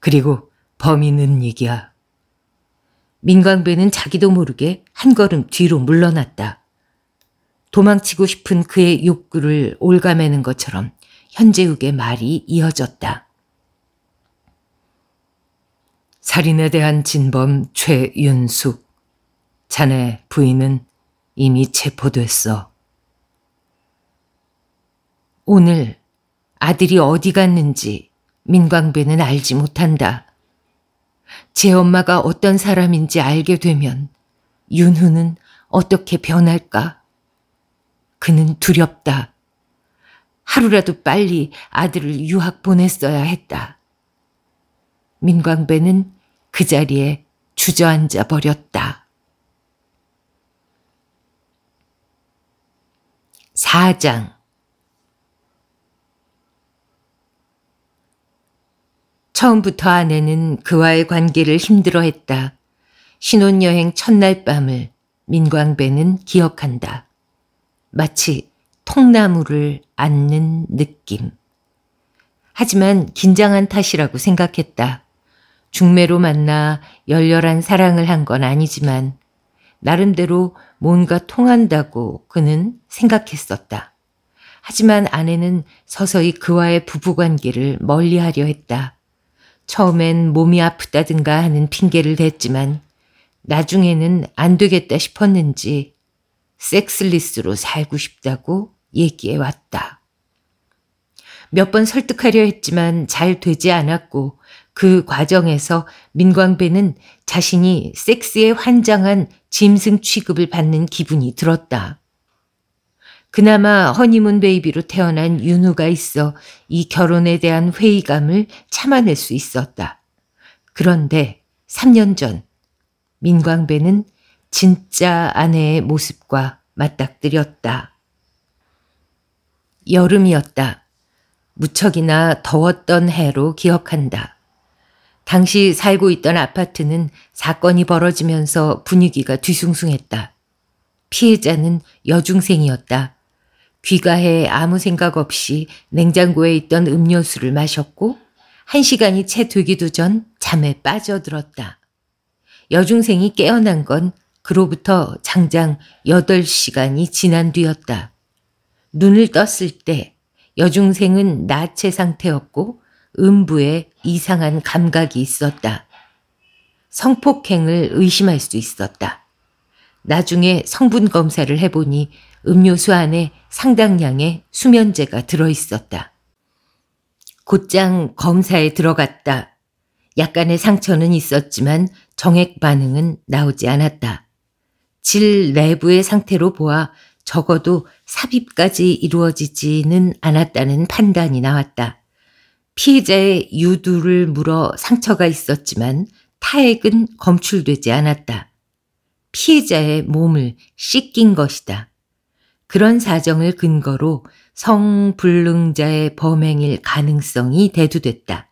그리고 범인 은닉기야 민광배는 자기도 모르게 한 걸음 뒤로 물러났다. 도망치고 싶은 그의 욕구를 올가매는 것처럼 현재욱의 말이 이어졌다. 살인에 대한 진범 최윤숙. 자네 부인은 이미 체포됐어. 오늘 아들이 어디 갔는지 민광배는 알지 못한다. 제 엄마가 어떤 사람인지 알게 되면 윤후는 어떻게 변할까? 그는 두렵다. 하루라도 빨리 아들을 유학 보냈어야 했다. 민광배는 그 자리에 주저앉아 버렸다. 4장 처음부터 아내는 그와의 관계를 힘들어했다. 신혼여행 첫날 밤을 민광배는 기억한다. 마치 통나무를 앉는 느낌. 하지만 긴장한 탓이라고 생각했다. 중매로 만나 열렬한 사랑을 한 건 아니지만 나름대로 뭔가 통한다고 그는 생각했었다. 하지만 아내는 서서히 그와의 부부관계를 멀리하려 했다. 처음엔 몸이 아프다든가 하는 핑계를 댔지만 나중에는 안 되겠다 싶었는지 섹슬리스로 살고 싶다고 얘기해 왔다. 몇 번 설득하려 했지만 잘 되지 않았고 그 과정에서 민광배는 자신이 섹스에 환장한 짐승 취급을 받는 기분이 들었다. 그나마 허니문 베이비로 태어난 윤우가 있어 이 결혼에 대한 회의감을 참아낼 수 있었다. 그런데 3년 전 민광배는 진짜 아내의 모습과 맞닥뜨렸다. 여름이었다. 무척이나 더웠던 해로 기억한다. 당시 살고 있던 아파트는 사건이 벌어지면서 분위기가 뒤숭숭했다. 피해자는 여중생이었다. 귀가해 아무 생각 없이 냉장고에 있던 음료수를 마셨고 한 시간이 채 되기도 전 잠에 빠져들었다. 여중생이 깨어난 건 그로부터 장장 8시간이 지난 뒤였다. 눈을 떴을 때 여중생은 나체 상태였고 음부에 이상한 감각이 있었다. 성폭행을 의심할 수 있었다. 나중에 성분 검사를 해보니 음료수 안에 상당량의 수면제가 들어있었다. 곧장 검사에 들어갔다. 약간의 상처는 있었지만 정액 반응은 나오지 않았다. 질 내부의 상태로 보아 적어도 삽입까지 이루어지지는 않았다는 판단이 나왔다. 피해자의 유두를 물어 상처가 있었지만 타액은 검출되지 않았다. 피해자의 몸을 씻긴 것이다. 그런 사정을 근거로 성불능자의 범행일 가능성이 대두됐다.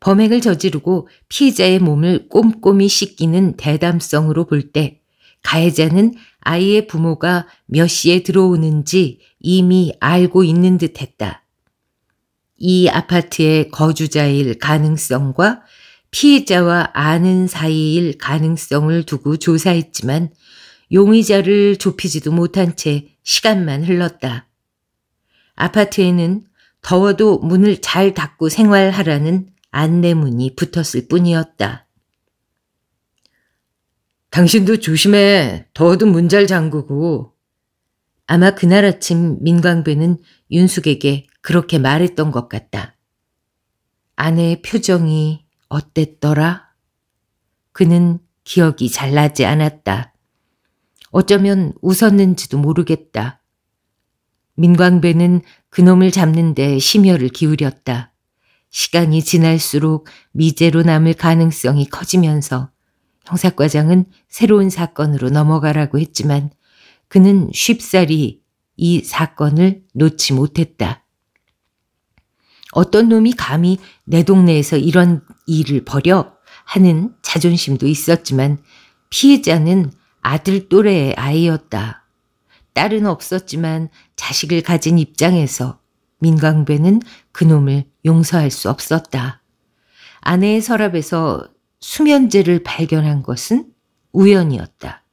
범행을 저지르고 피해자의 몸을 꼼꼼히 씻기는 대담성으로 볼 때 가해자는 아이의 부모가 몇 시에 들어오는지 이미 알고 있는 듯했다. 이 아파트의 거주자일 가능성과 피해자와 아는 사이일 가능성을 두고 조사했지만 용의자를 좁히지도 못한 채 시간만 흘렀다. 아파트에는 더워도 문을 잘 닫고 생활하라는 안내문이 붙었을 뿐이었다. 당신도 조심해. 더워도 문 잘 잠그고. 아마 그날 아침 민광배는 윤숙에게 그렇게 말했던 것 같다. 아내의 표정이 어땠더라? 그는 기억이 잘 나지 않았다. 어쩌면 웃었는지도 모르겠다. 민광배는 그놈을 잡는데 심혈을 기울였다. 시간이 지날수록 미제로 남을 가능성이 커지면서 형사과장은 새로운 사건으로 넘어가라고 했지만 그는 쉽사리 이 사건을 놓지 못했다. 어떤 놈이 감히 내 동네에서 이런 일을 벌여 하는 자존심도 있었지만 피해자는 아들 또래의 아이였다. 딸은 없었지만 자식을 가진 입장에서 민광배는 그놈을 용서할 수 없었다. 아내의 서랍에서 수면제를 발견한 것은 우연이었다.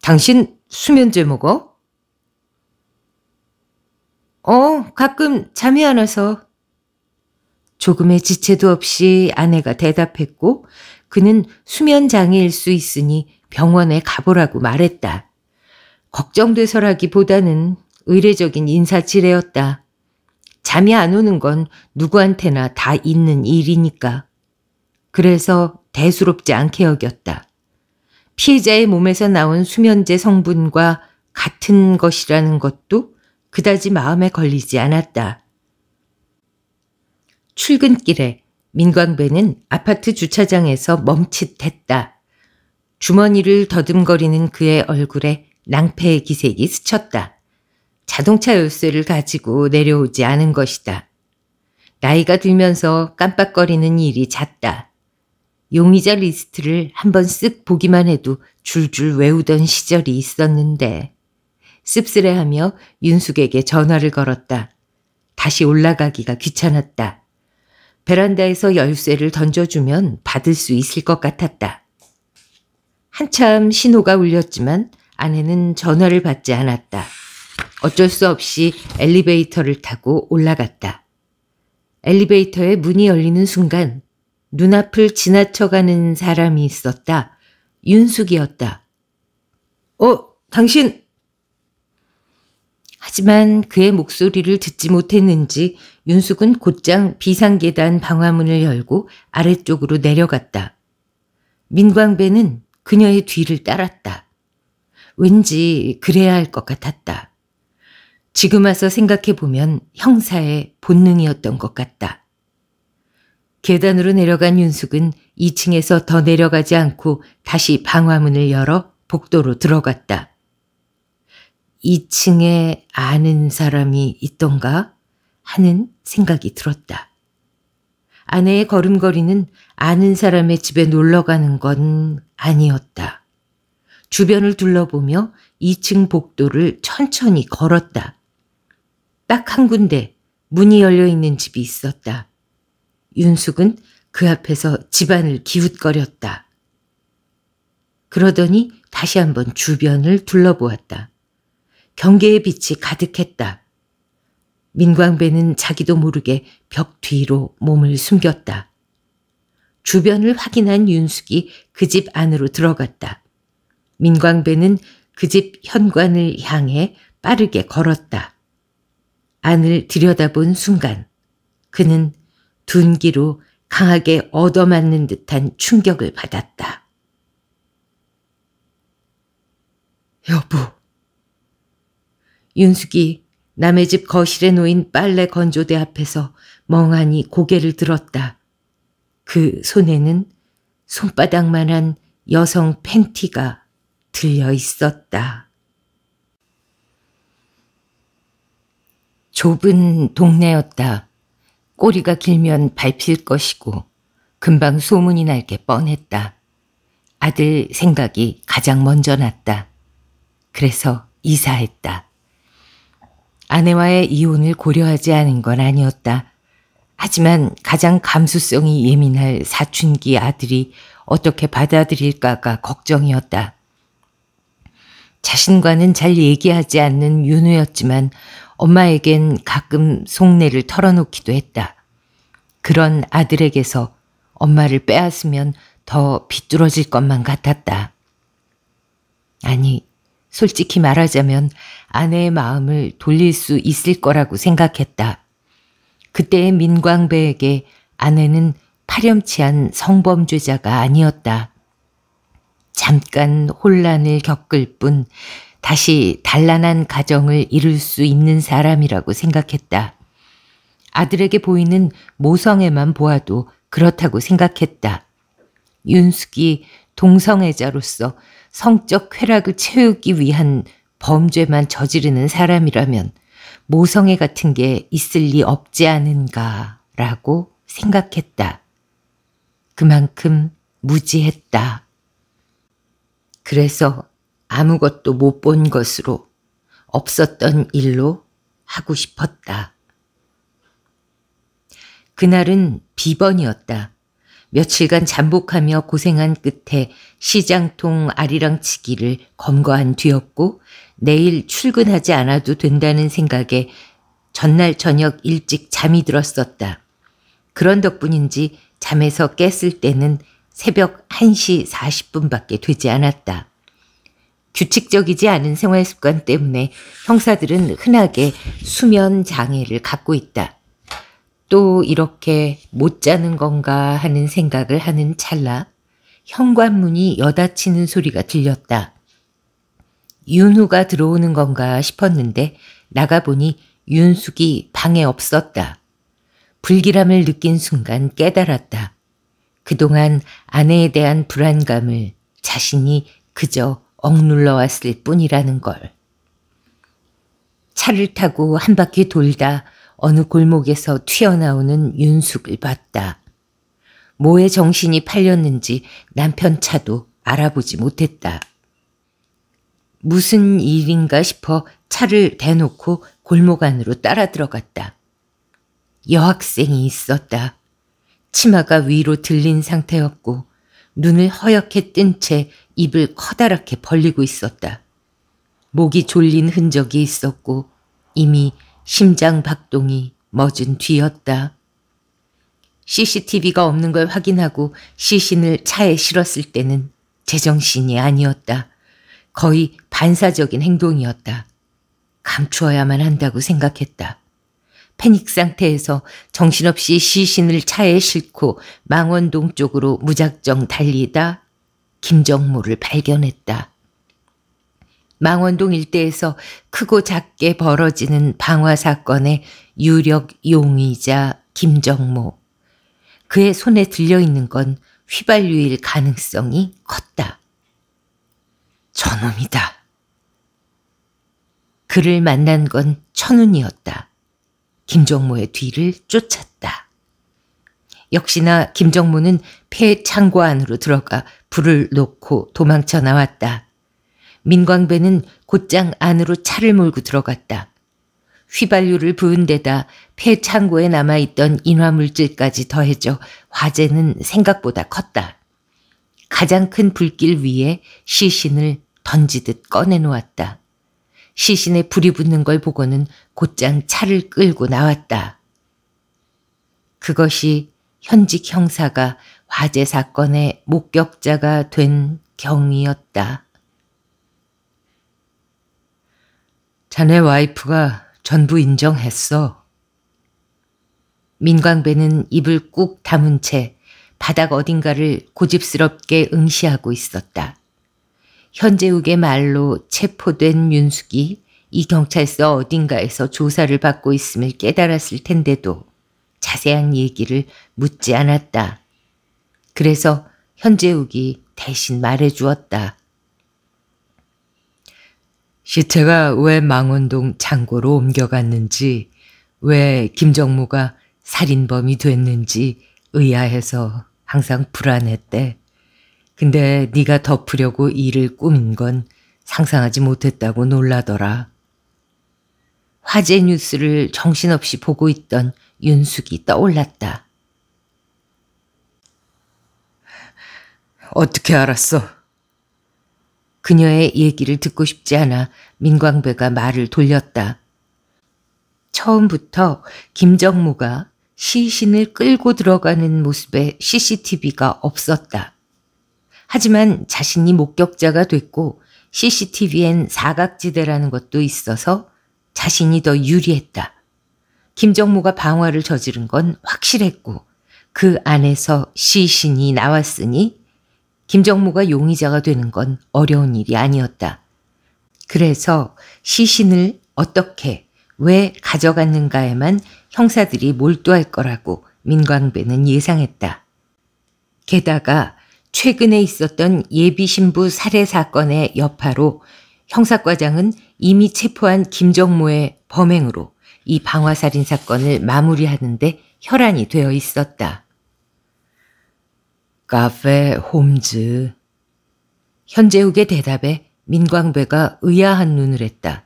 당신 수면제 먹어? 어, 가끔 잠이 안 와서. 조금의 지체도 없이 아내가 대답했고 그는 수면 장애일 수 있으니 병원에 가보라고 말했다. 걱정돼서라기보다는 의례적인 인사치레였다. 잠이 안 오는 건 누구한테나 다 있는 일이니까. 그래서 대수롭지 않게 여겼다. 피해자의 몸에서 나온 수면제 성분과 같은 것이라는 것도 그다지 마음에 걸리지 않았다. 출근길에 민광배는 아파트 주차장에서 멈칫했다. 주머니를 더듬거리는 그의 얼굴에 낭패의 기색이 스쳤다. 자동차 열쇠를 가지고 내려오지 않은 것이다. 나이가 들면서 깜빡거리는 일이 잦다. 용의자 리스트를 한번 쓱 보기만 해도 줄줄 외우던 시절이 있었는데 씁쓸해하며 윤숙에게 전화를 걸었다. 다시 올라가기가 귀찮았다. 베란다에서 열쇠를 던져주면 받을 수 있을 것 같았다. 한참 신호가 울렸지만 아내는 전화를 받지 않았다. 어쩔 수 없이 엘리베이터를 타고 올라갔다. 엘리베이터에 문이 열리는 순간 눈앞을 지나쳐가는 사람이 있었다. 윤숙이었다. 어, 당신! 하지만 그의 목소리를 듣지 못했는지 윤숙은 곧장 비상계단 방화문을 열고 아래쪽으로 내려갔다. 민광배는 그녀의 뒤를 따랐다. 왠지 그래야 할 것 같았다. 지금 와서 생각해보면 형사의 본능이었던 것 같다. 계단으로 내려간 윤숙은 2층에서 더 내려가지 않고 다시 방화문을 열어 복도로 들어갔다. 2층에 아는 사람이 있던가 하는 생각이 들었다. 아내의 걸음걸이는 아는 사람의 집에 놀러 가는 건 아니었다. 주변을 둘러보며 2층 복도를 천천히 걸었다. 딱 한 군데 문이 열려 있는 집이 있었다. 윤숙은 그 앞에서 집안을 기웃거렸다. 그러더니 다시 한번 주변을 둘러보았다. 경계의 빛이 가득했다. 민광배는 자기도 모르게 벽 뒤로 몸을 숨겼다. 주변을 확인한 윤숙이 그 집 안으로 들어갔다. 민광배는 그 집 현관을 향해 빠르게 걸었다. 안을 들여다본 순간 그는 둔기로 강하게 얻어맞는 듯한 충격을 받았다. 여보. 윤숙이 남의 집 거실에 놓인 빨래 건조대 앞에서 멍하니 고개를 들었다. 그 손에는 손바닥만한 여성 팬티가 들려 있었다. 좁은 동네였다. 꼬리가 길면 밟힐 것이고 금방 소문이 날 게 뻔했다. 아들 생각이 가장 먼저 났다. 그래서 이사했다. 아내와의 이혼을 고려하지 않은 건 아니었다. 하지만 가장 감수성이 예민할 사춘기 아들이 어떻게 받아들일까가 걱정이었다. 자신과는 잘 얘기하지 않는 윤우였지만 엄마에겐 가끔 속내를 털어놓기도 했다. 그런 아들에게서 엄마를 빼앗으면 더 비뚤어질 것만 같았다. 아니, 솔직히 말하자면 아내의 마음을 돌릴 수 있을 거라고 생각했다. 그때의 민광배에게 아내는 파렴치한 성범죄자가 아니었다. 잠깐 혼란을 겪을 뿐 다시 단란한 가정을 이룰 수 있는 사람이라고 생각했다. 아들에게 보이는 모성애만 보아도 그렇다고 생각했다. 윤숙이 동성애자로서 성적 쾌락을 채우기 위한 범죄만 저지르는 사람이라면 모성애 같은 게 있을 리 없지 않은가라고 생각했다. 그만큼 무지했다. 그래서 아무것도 못 본 것으로 없었던 일로 하고 싶었다. 그날은 비번이었다. 며칠간 잠복하며 고생한 끝에 시장통 아리랑치기를 검거한 뒤였고 내일 출근하지 않아도 된다는 생각에 전날 저녁 일찍 잠이 들었었다. 그런 덕분인지 잠에서 깼을 때는 새벽 1시 40분밖에 되지 않았다. 규칙적이지 않은 생활 습관 때문에 형사들은 흔하게 수면 장애를 갖고 있다. 또 이렇게 못 자는 건가 하는 생각을 하는 찰나 현관문이 여닫히는 소리가 들렸다. 윤우가 들어오는 건가 싶었는데 나가보니 윤숙이 방에 없었다. 불길함을 느낀 순간 깨달았다. 그동안 아내에 대한 불안감을 자신이 그저 억눌러 왔을 뿐이라는 걸. 차를 타고 한 바퀴 돌다 어느 골목에서 튀어나오는 윤숙을 봤다. 뭐에 정신이 팔렸는지 남편 차도 알아보지 못했다. 무슨 일인가 싶어 차를 대놓고 골목 안으로 따라 들어갔다. 여학생이 있었다. 치마가 위로 들린 상태였고 눈을 허옇게 뜬 채 입을 커다랗게 벌리고 있었다. 목이 졸린 흔적이 있었고 이미 심장 박동이 멎은 뒤였다. CCTV가 없는 걸 확인하고 시신을 차에 실었을 때는 제정신이 아니었다. 거의 반사적인 행동이었다. 감추어야만 한다고 생각했다. 패닉 상태에서 정신없이 시신을 차에 싣고 망원동 쪽으로 무작정 달리다 김정모를 발견했다. 망원동 일대에서 크고 작게 벌어지는 방화 사건의 유력 용의자 김정모. 그의 손에 들려있는 건 휘발유일 가능성이 컸다. 저놈이다. 그를 만난 건 천운이었다. 김정모의 뒤를 쫓았다. 역시나 김정모는 폐 창고 안으로 들어가 불을 놓고 도망쳐 나왔다. 민광배는 곧장 안으로 차를 몰고 들어갔다. 휘발유를 부은 데다 폐창고에 남아있던 인화물질까지 더해져 화재는 생각보다 컸다. 가장 큰 불길 위에 시신을 던지듯 꺼내놓았다. 시신에 불이 붙는 걸 보고는 곧장 차를 끌고 나왔다. 그것이 현직 형사가 화재 사건의 목격자가 된 경위였다. 자네 와이프가 전부 인정했어. 민광배는 입을 꾹 다문 채 바닥 어딘가를 고집스럽게 응시하고 있었다. 현재욱의 말로 체포된 윤숙이 이 경찰서 어딘가에서 조사를 받고 있음을 깨달았을 텐데도 자세한 얘기를 묻지 않았다. 그래서 현재욱이 대신 말해 주었다. 시체가 왜 망원동 창고로 옮겨갔는지, 왜김정무가 살인범이 됐는지 의아해서 항상 불안했대. 근데 네가 덮으려고 일을 꾸민 건 상상하지 못했다고 놀라더라. 화제 뉴스를 정신없이 보고 있던 윤숙이 떠올랐다. 어떻게 알았어? 그녀의 얘기를 듣고 싶지 않아 민광배가 말을 돌렸다. 처음부터 김정모가 시신을 끌고 들어가는 모습에 CCTV가 없었다. 하지만 자신이 목격자가 됐고 CCTV엔 사각지대라는 것도 있어서 자신이 더 유리했다. 김정모가 방화를 저지른 건 확실했고 그 안에서 시신이 나왔으니 김정모가 용의자가 되는 건 어려운 일이 아니었다. 그래서 시신을 어떻게, 왜 가져갔는가에만 형사들이 몰두할 거라고 민광배는 예상했다. 게다가 최근에 있었던 예비신부 살해 사건의 여파로 형사과장은 이미 체포한 김정모의 범행으로 이 방화살인 사건을 마무리하는데 혈안이 되어 있었다. 카페 홈즈. 현재욱의 대답에 민광배가 의아한 눈을 했다.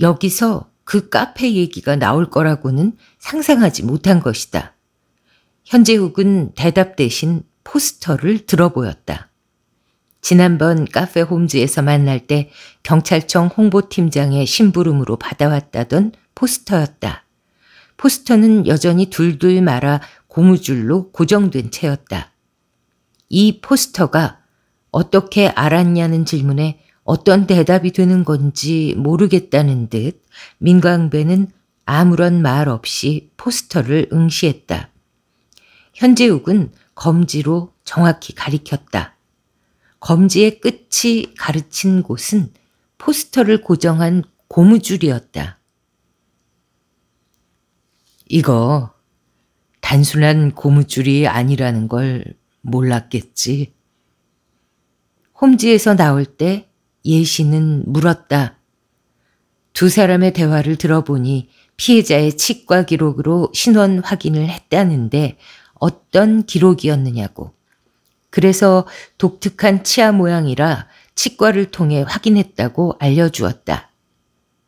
여기서 그 카페 얘기가 나올 거라고는 상상하지 못한 것이다. 현재욱은 대답 대신 포스터를 들어보였다. 지난번 카페 홈즈에서 만날 때 경찰청 홍보팀장의 심부름으로 받아왔다던 포스터였다. 포스터는 여전히 둘둘 말아 고무줄로 고정된 채였다. 이 포스터가 어떻게 알았냐는 질문에 어떤 대답이 되는 건지 모르겠다는 듯 민광배는 아무런 말 없이 포스터를 응시했다. 현재욱은 검지로 정확히 가리켰다. 검지의 끝이 가르친 곳은 포스터를 고정한 고무줄이었다. 이거 단순한 고무줄이 아니라는 걸 몰랐겠지. 홈즈에서 나올 때예시는 물었다. 두 사람의 대화를 들어보니 피해자의 치과 기록으로 신원 확인을 했다는데 어떤 기록이었느냐고. 그래서 독특한 치아 모양이라 치과를 통해 확인했다고 알려주었다.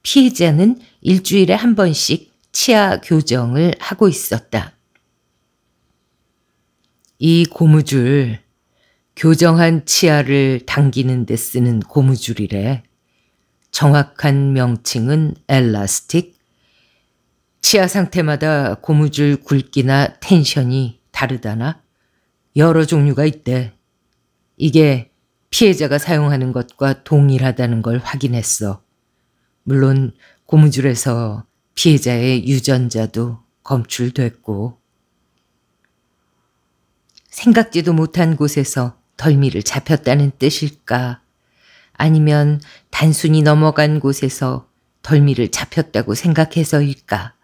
피해자는 일주일에 한 번씩 치아 교정을 하고 있었다. 이 고무줄 교정한 치아를 당기는 데 쓰는 고무줄이래. 정확한 명칭은 엘라스틱. 치아 상태마다 고무줄 굵기나 텐션이 다르다나 여러 종류가 있대. 이게 피해자가 사용하는 것과 동일하다는 걸 확인했어. 물론 고무줄에서 피해자의 유전자도 검출됐고. 생각지도 못한 곳에서 덜미를 잡혔다는 뜻일까? 아니면 단순히 넘어간 곳에서 덜미를 잡혔다고 생각해서일까?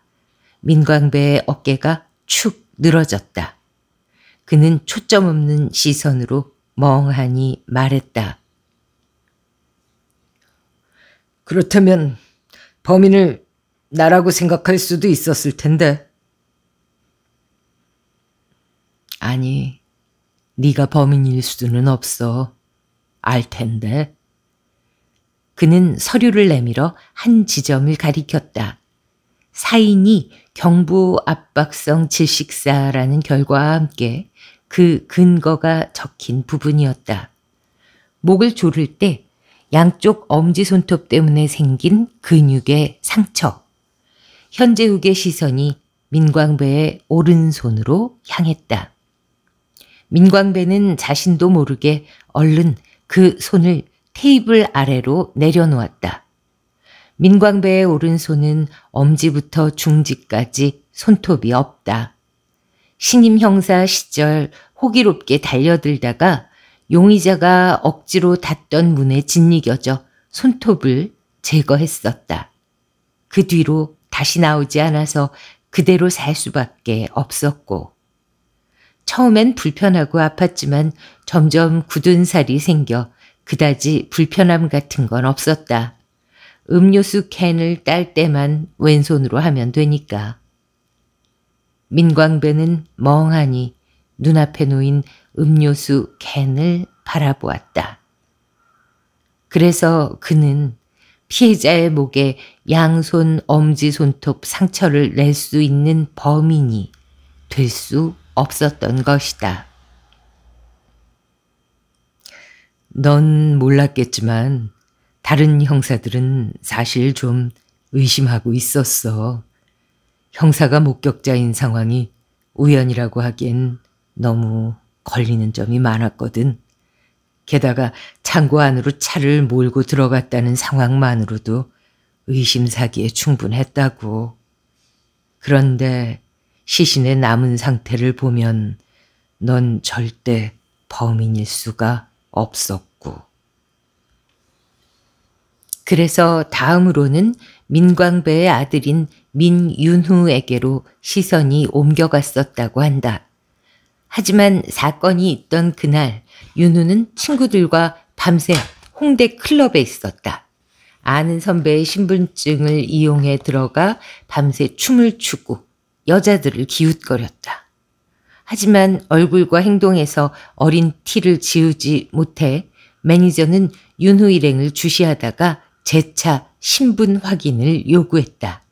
민광배의 어깨가 축 늘어졌다. 그는 초점 없는 시선으로 멍하니 말했다. 그렇다면 범인을 나라고 생각할 수도 있었을 텐데. 아니, 네가 범인일 수는 없어. 알 텐데. 그는 서류를 내밀어 한 지점을 가리켰다. 사인이 경부 압박성 질식사라는 결과와 함께 그 근거가 적힌 부분이었다. 목을 조를 때 양쪽 엄지손톱 때문에 생긴 근육의 상처. 현재욱의 시선이 민광배의 오른손으로 향했다. 민광배는 자신도 모르게 얼른 그 손을 테이블 아래로 내려놓았다. 민광배의 오른손은 엄지부터 중지까지 손톱이 없다. 신임 형사 시절 호기롭게 달려들다가 용의자가 억지로 닫던 문에 짓이겨져 손톱을 제거했었다. 그 뒤로 다시 나오지 않아서 그대로 살 수밖에 없었고 처음엔 불편하고 아팠지만 점점 굳은 살이 생겨 그다지 불편함 같은 건 없었다. 음료수 캔을 딸 때만 왼손으로 하면 되니까. 민광배는 멍하니 눈앞에 놓인 음료수 캔을 바라보았다. 그래서 그는 피해자의 목에 양손 엄지손톱 상처를 낼 수 있는 범인이 될수 없었던 것이다. 넌 몰랐겠지만 다른 형사들은 사실 좀 의심하고 있었어. 형사가 목격자인 상황이 우연이라고 하기엔 너무 걸리는 점이 많았거든. 게다가 창고 안으로 차를 몰고 들어갔다는 상황만으로도 의심사기에 충분했다고. 그런데 시신의 남은 상태를 보면 넌 절대 범인일 수가 없었고. 그래서 다음으로는 민광배의 아들인 민윤후에게로 시선이 옮겨갔었다고 한다. 하지만 사건이 있던 그날 윤우는 친구들과 밤새 홍대 클럽에 있었다. 아는 선배의 신분증을 이용해 들어가 밤새 춤을 추고 여자들을 기웃거렸다. 하지만 얼굴과 행동에서 어린 티를 지우지 못해 매니저는 윤후 일행을 주시하다가 재차 신분 확인을 요구했다.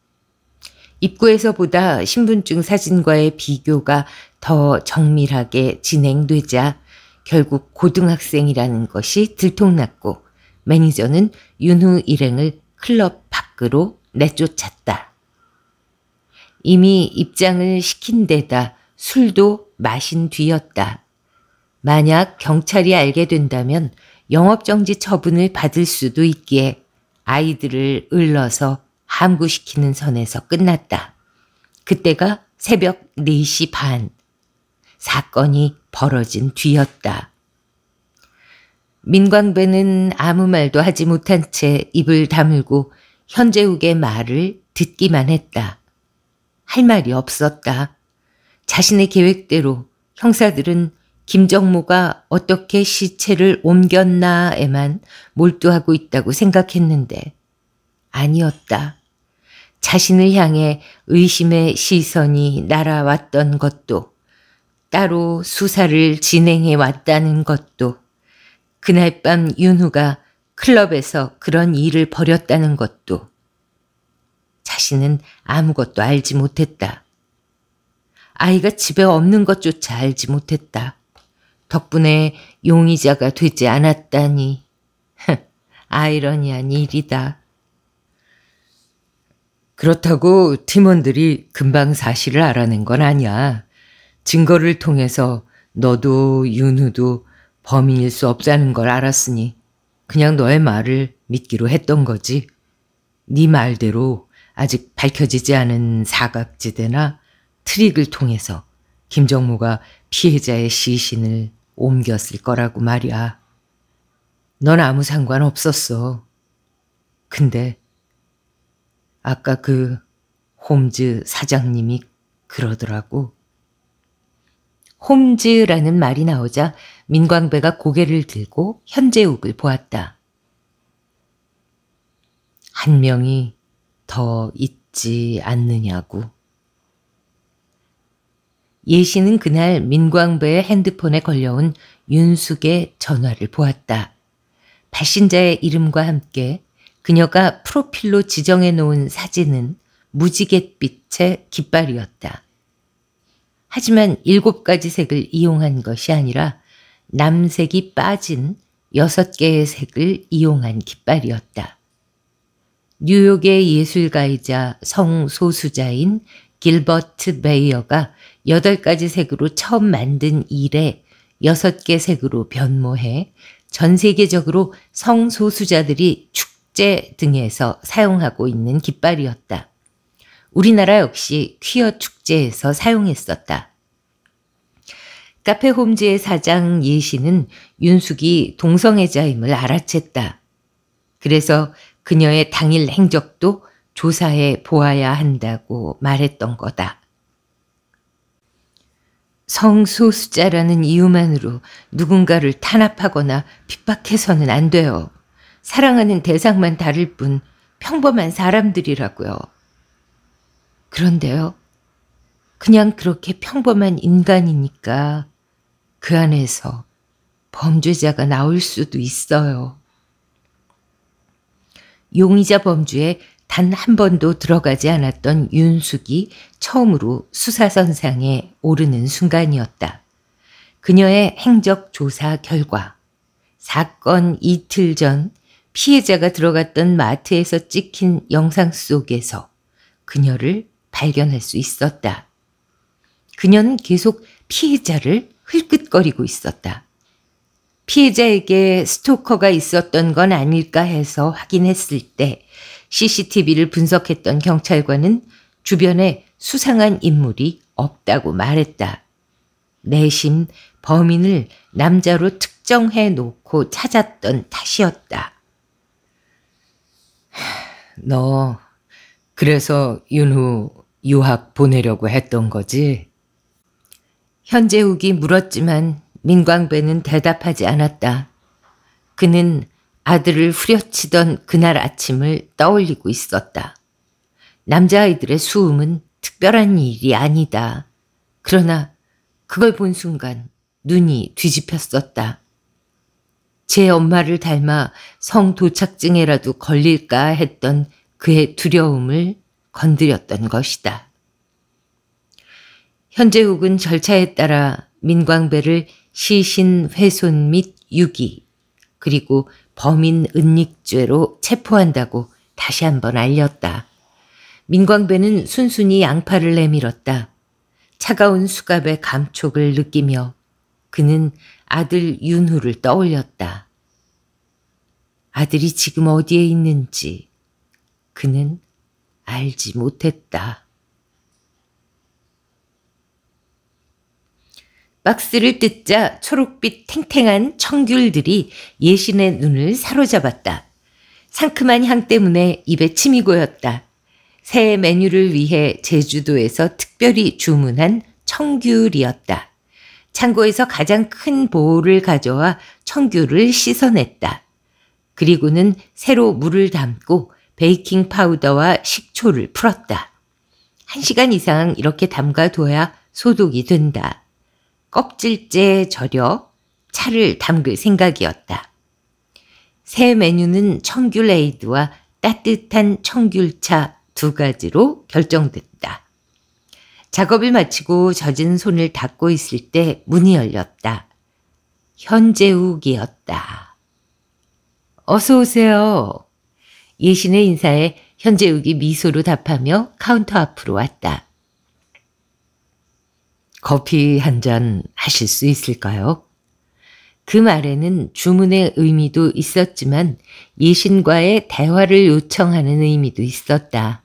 입구에서 보다 신분증 사진과의 비교가 더 정밀하게 진행되자 결국 고등학생이라는 것이 들통났고 매니저는 윤후 일행을 클럽 밖으로 내쫓았다. 이미 입장을 시킨 데다 술도 마신 뒤였다. 만약 경찰이 알게 된다면 영업정지 처분을 받을 수도 있기에 아이들을 을러서 함구시키는 선에서 끝났다. 그때가 새벽 4시 반. 사건이 벌어진 뒤였다. 민광배는 아무 말도 하지 못한 채 입을 다물고 현재욱의 말을 듣기만 했다. 할 말이 없었다. 자신의 계획대로 형사들은 김정모가 어떻게 시체를 옮겼나에만 몰두하고 있다고 생각했는데 아니었다. 자신을 향해 의심의 시선이 날아왔던 것도 따로 수사를 진행해 왔다는 것도 그날 밤 윤우가 클럽에서 그런 일을 벌였다는 것도 자신은 아무것도 알지 못했다. 아이가 집에 없는 것조차 알지 못했다. 덕분에 용의자가 되지 않았다니. 아이러니한 일이다. 그렇다고 팀원들이 금방 사실을 알아낸 건 아니야. 증거를 통해서 너도 윤우도 범인일 수 없다는 걸 알았으니 그냥 너의 말을 믿기로 했던 거지. 네 말대로 아직 밝혀지지 않은 사각지대나 트릭을 통해서 김정모가 피해자의 시신을 옮겼을 거라고 말이야. 넌 아무 상관 없었어. 근데 아까 그 홈즈 사장님이 그러더라고. 홈즈라는 말이 나오자 민광배가 고개를 들고 현재욱을 보았다. 한 명이 더 있지 않느냐고. 예시는 그날 민광배의 핸드폰에 걸려온 윤숙의 전화를 보았다. 발신자의 이름과 함께 그녀가 프로필로 지정해 놓은 사진은 무지갯빛의 깃발이었다. 하지만 일곱 가지 색을 이용한 것이 아니라 남색이 빠진 여섯 개의 색을 이용한 깃발이었다. 뉴욕의 예술가이자 성소수자인 길버트 베이어가 8가지 색으로 처음 만든 일에 6개 색으로 변모해 전 세계적으로 성소수자들이 축제 등에서 사용하고 있는 깃발이었다. 우리나라 역시 퀴어 축제에서 사용했었다. 카페 홈즈의 사장 예시는 윤숙이 동성애자임을 알아챘다. 그래서 그녀의 당일 행적도 조사해 보아야 한다고 말했던 거다. 성소수자라는 이유만으로 누군가를 탄압하거나 핍박해서는 안 돼요. 사랑하는 대상만 다를 뿐 평범한 사람들이라고요. 그런데요. 그냥 그렇게 평범한 인간이니까 그 안에서 범죄자가 나올 수도 있어요. 용의자 범주에 단 한 번도 들어가지 않았던 윤숙이 처음으로 수사선상에 오르는 순간이었다. 그녀의 행적 조사 결과 사건 이틀 전 피해자가 들어갔던 마트에서 찍힌 영상 속에서 그녀를 발견할 수 있었다. 그녀는 계속 피해자를 흘끗거리고 있었다. 피해자에게 스토커가 있었던 건 아닐까 해서 확인했을 때 CCTV를 분석했던 경찰관은 주변에 수상한 인물이 없다고 말했다. 내심 범인을 남자로 특정해 놓고 찾았던 탓이었다. 너 그래서 윤후 유학 보내려고 했던 거지? 현재욱이 물었지만 민광배는 대답하지 않았다. 그는 아들을 후려치던 그날 아침을 떠올리고 있었다. 남자아이들의 수음은 특별한 일이 아니다. 그러나 그걸 본 순간 눈이 뒤집혔었다. 제 엄마를 닮아 성도착증에라도 걸릴까 했던 그의 두려움을 건드렸던 것이다. 현재욱은 절차에 따라 민광배를 시신 훼손 및 유기, 그리고 범인 은닉죄로 체포한다고 다시 한번 알렸다. 민광배는 순순히 양팔을 내밀었다. 차가운 수갑의 감촉을 느끼며 그는 아들 윤후를 떠올렸다. 아들이 지금 어디에 있는지 그는 알지 못했다. 박스를 뜯자 초록빛 탱탱한 청귤들이 예신의 눈을 사로잡았다. 상큼한 향 때문에 입에 침이 고였다. 새 메뉴를 위해 제주도에서 특별히 주문한 청귤이었다. 창고에서 가장 큰 보호를 가져와 청귤을 씻어냈다. 그리고는 새로 물을 담고 베이킹 파우더와 식초를 풀었다. 한 시간 이상 이렇게 담가둬야 소독이 된다. 껍질째 절여 차를 담글 생각이었다. 새 메뉴는 청귤레이드와 따뜻한 청귤차 두 가지로 결정됐다. 작업을 마치고 젖은 손을 닦고 있을 때 문이 열렸다. 현재욱이었다. 어서 오세요. 예신의 인사에 현재욱이 미소로 답하며 카운터 앞으로 왔다. 커피 한 잔 하실 수 있을까요? 그 말에는 주문의 의미도 있었지만 예신과의 대화를 요청하는 의미도 있었다.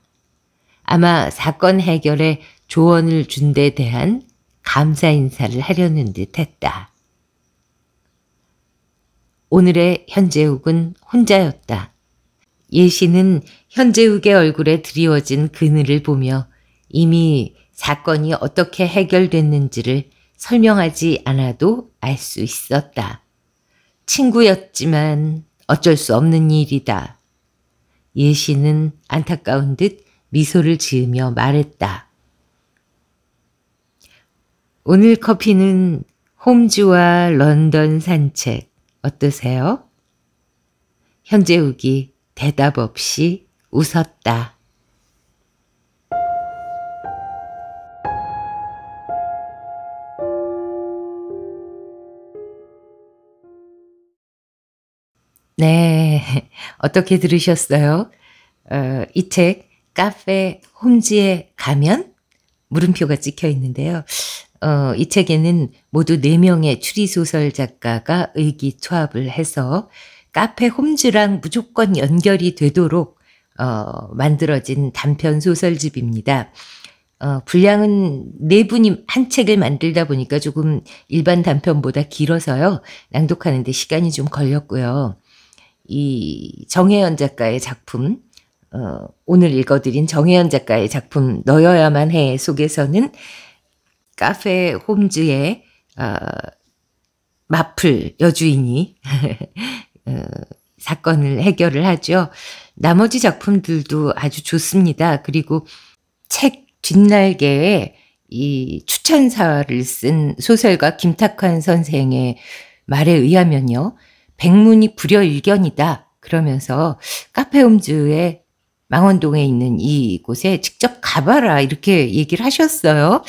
아마 사건 해결에 조언을 준 데 대한 감사 인사를 하려는 듯 했다. 오늘의 현재욱은 혼자였다. 예신은 현재욱의 얼굴에 드리워진 그늘을 보며 이미 사건이 어떻게 해결됐는지를 설명하지 않아도 알 수 있었다. 친구였지만 어쩔 수 없는 일이다. 예시는 안타까운 듯 미소를 지으며 말했다. 오늘 커피는 홈즈와 런던 산책 어떠세요? 현재욱이 대답 없이 웃었다. 네. 어떻게 들으셨어요? 어, 이 책, 카페 홈즈에 가면? 물음표가 찍혀 있는데요. 어, 이 책에는 모두 4명의 추리소설 작가가 의기투합을 해서 카페 홈즈랑 무조건 연결이 되도록 어, 만들어진 단편 소설집입니다. 어, 분량은 네 분이 한 책을 만들다 보니까 조금 일반 단편보다 길어서요. 낭독하는데 시간이 좀 걸렸고요. 이 정혜연 작가의 작품 어, 오늘 읽어드린 정혜연 작가의 작품 넣어야만 해 속에서는 카페 홈즈의 어, 마플 여주인이 어, 사건을 해결을 하죠. 나머지 작품들도 아주 좋습니다. 그리고 책 뒷날개에 이 추천사를 쓴 소설가 김탁환 선생의 말에 의하면요. 백문이 불여일견이다. 그러면서 카페 음주의 망원동에 있는 이곳에 직접 가봐라 이렇게 얘기를 하셨어요.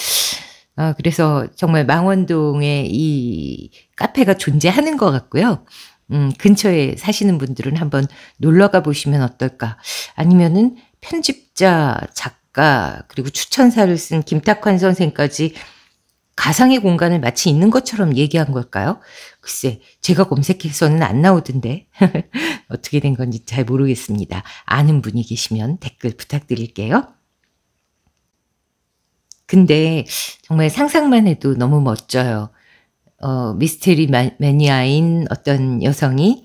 아, 그래서 정말 망원동에 이 카페가 존재하는 것 같고요. 음, 근처에 사시는 분들은 한번 놀러 가 보시면 어떨까. 아니면은 편집자, 작가, 그리고 추천사를 쓴 김탁환 선생까지 가상의 공간을 마치 있는 것처럼 얘기한 걸까요? 글쎄, 제가 검색해서는 안 나오던데. 어떻게 된 건지 잘 모르겠습니다. 아는 분이 계시면 댓글 부탁드릴게요. 근데 정말 상상만 해도 너무 멋져요. 어, 미스테리 마, 매니아인 어떤 여성이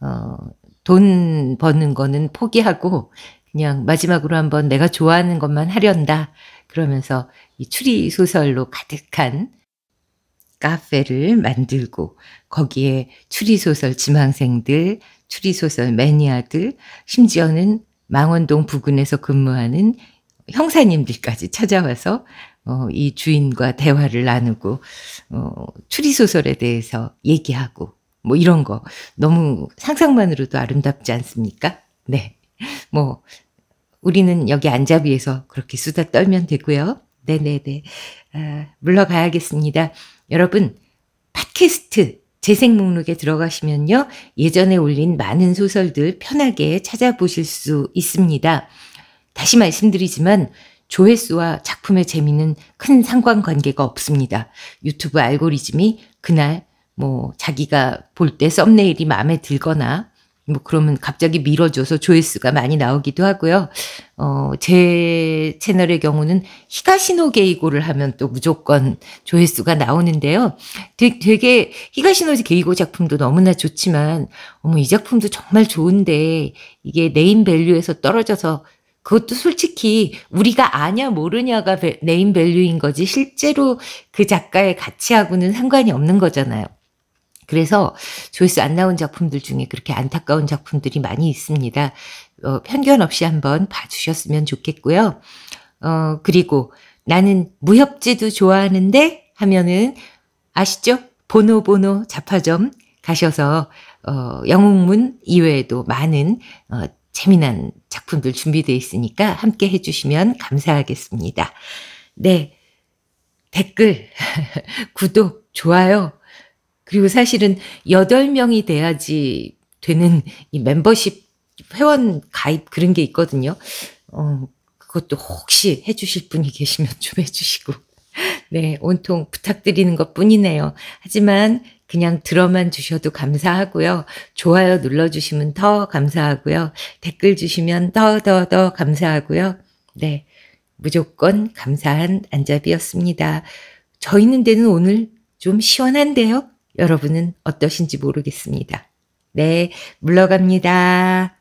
어, 돈 버는 거는 포기하고 그냥 마지막으로 한번 내가 좋아하는 것만 하련다. 그러면서 이 추리 소설로 가득한 카페를 만들고 거기에 추리소설 지망생들, 추리소설 매니아들, 심지어는 망원동 부근에서 근무하는 형사님들까지 찾아와서 어, 이 주인과 대화를 나누고 어, 추리소설에 대해서 얘기하고 뭐 이런 거 너무 상상만으로도 아름답지 않습니까? 네. 뭐 우리는 여기 안잡이에서 그렇게 수다 떨면 되고요. 네네네. 아, 물러가야겠습니다. 여러분, 팟캐스트 재생 목록에 들어가시면요. 예전에 올린 많은 소설들 편하게 찾아보실 수 있습니다. 다시 말씀드리지만 조회수와 작품의 재미는 큰 상관관계가 없습니다. 유튜브 알고리즘이 그날 뭐 자기가 볼 때 썸네일이 마음에 들거나 뭐 그러면 갑자기 밀어줘서 조회수가 많이 나오기도 하고요. 어, 제 채널의 경우는 히가시노 게이고를 하면 또 무조건 조회수가 나오는데요. 되게, 되게 히가시노 게이고 작품도 너무나 좋지만 어머 이 작품도 정말 좋은데 이게 네임 밸류에서 떨어져서 그것도 솔직히 우리가 아냐 모르냐가 네임 밸류인 거지 실제로 그 작가의 가치하고는 상관이 없는 거잖아요. 그래서 조회수 안 나온 작품들 중에 그렇게 안타까운 작품들이 많이 있습니다. 어, 편견 없이 한번 봐주셨으면 좋겠고요. 어, 그리고 나는 무협지도 좋아하는데 하면은 아시죠? 보노보노 자파점 가셔서 어, 영웅문 이외에도 많은 어, 재미난 작품들 준비되어 있으니까 함께 해주시면 감사하겠습니다. 네. 댓글, 구독, 좋아요 그리고 사실은 8명이 돼야지 되는 이 멤버십 회원 가입 그런 게 있거든요. 어, 그것도 혹시 해주실 분이 계시면 좀 해주시고. 네, 온통 부탁드리는 것 뿐이네요. 하지만 그냥 들어만 주셔도 감사하고요. 좋아요 눌러주시면 더 감사하고요. 댓글 주시면 더 더 더 감사하고요. 네, 무조건 감사한 안잡이였습니다. 저 있는 데는 오늘 좀 시원한데요? 여러분은 어떠신지 모르겠습니다. 네, 물러갑니다.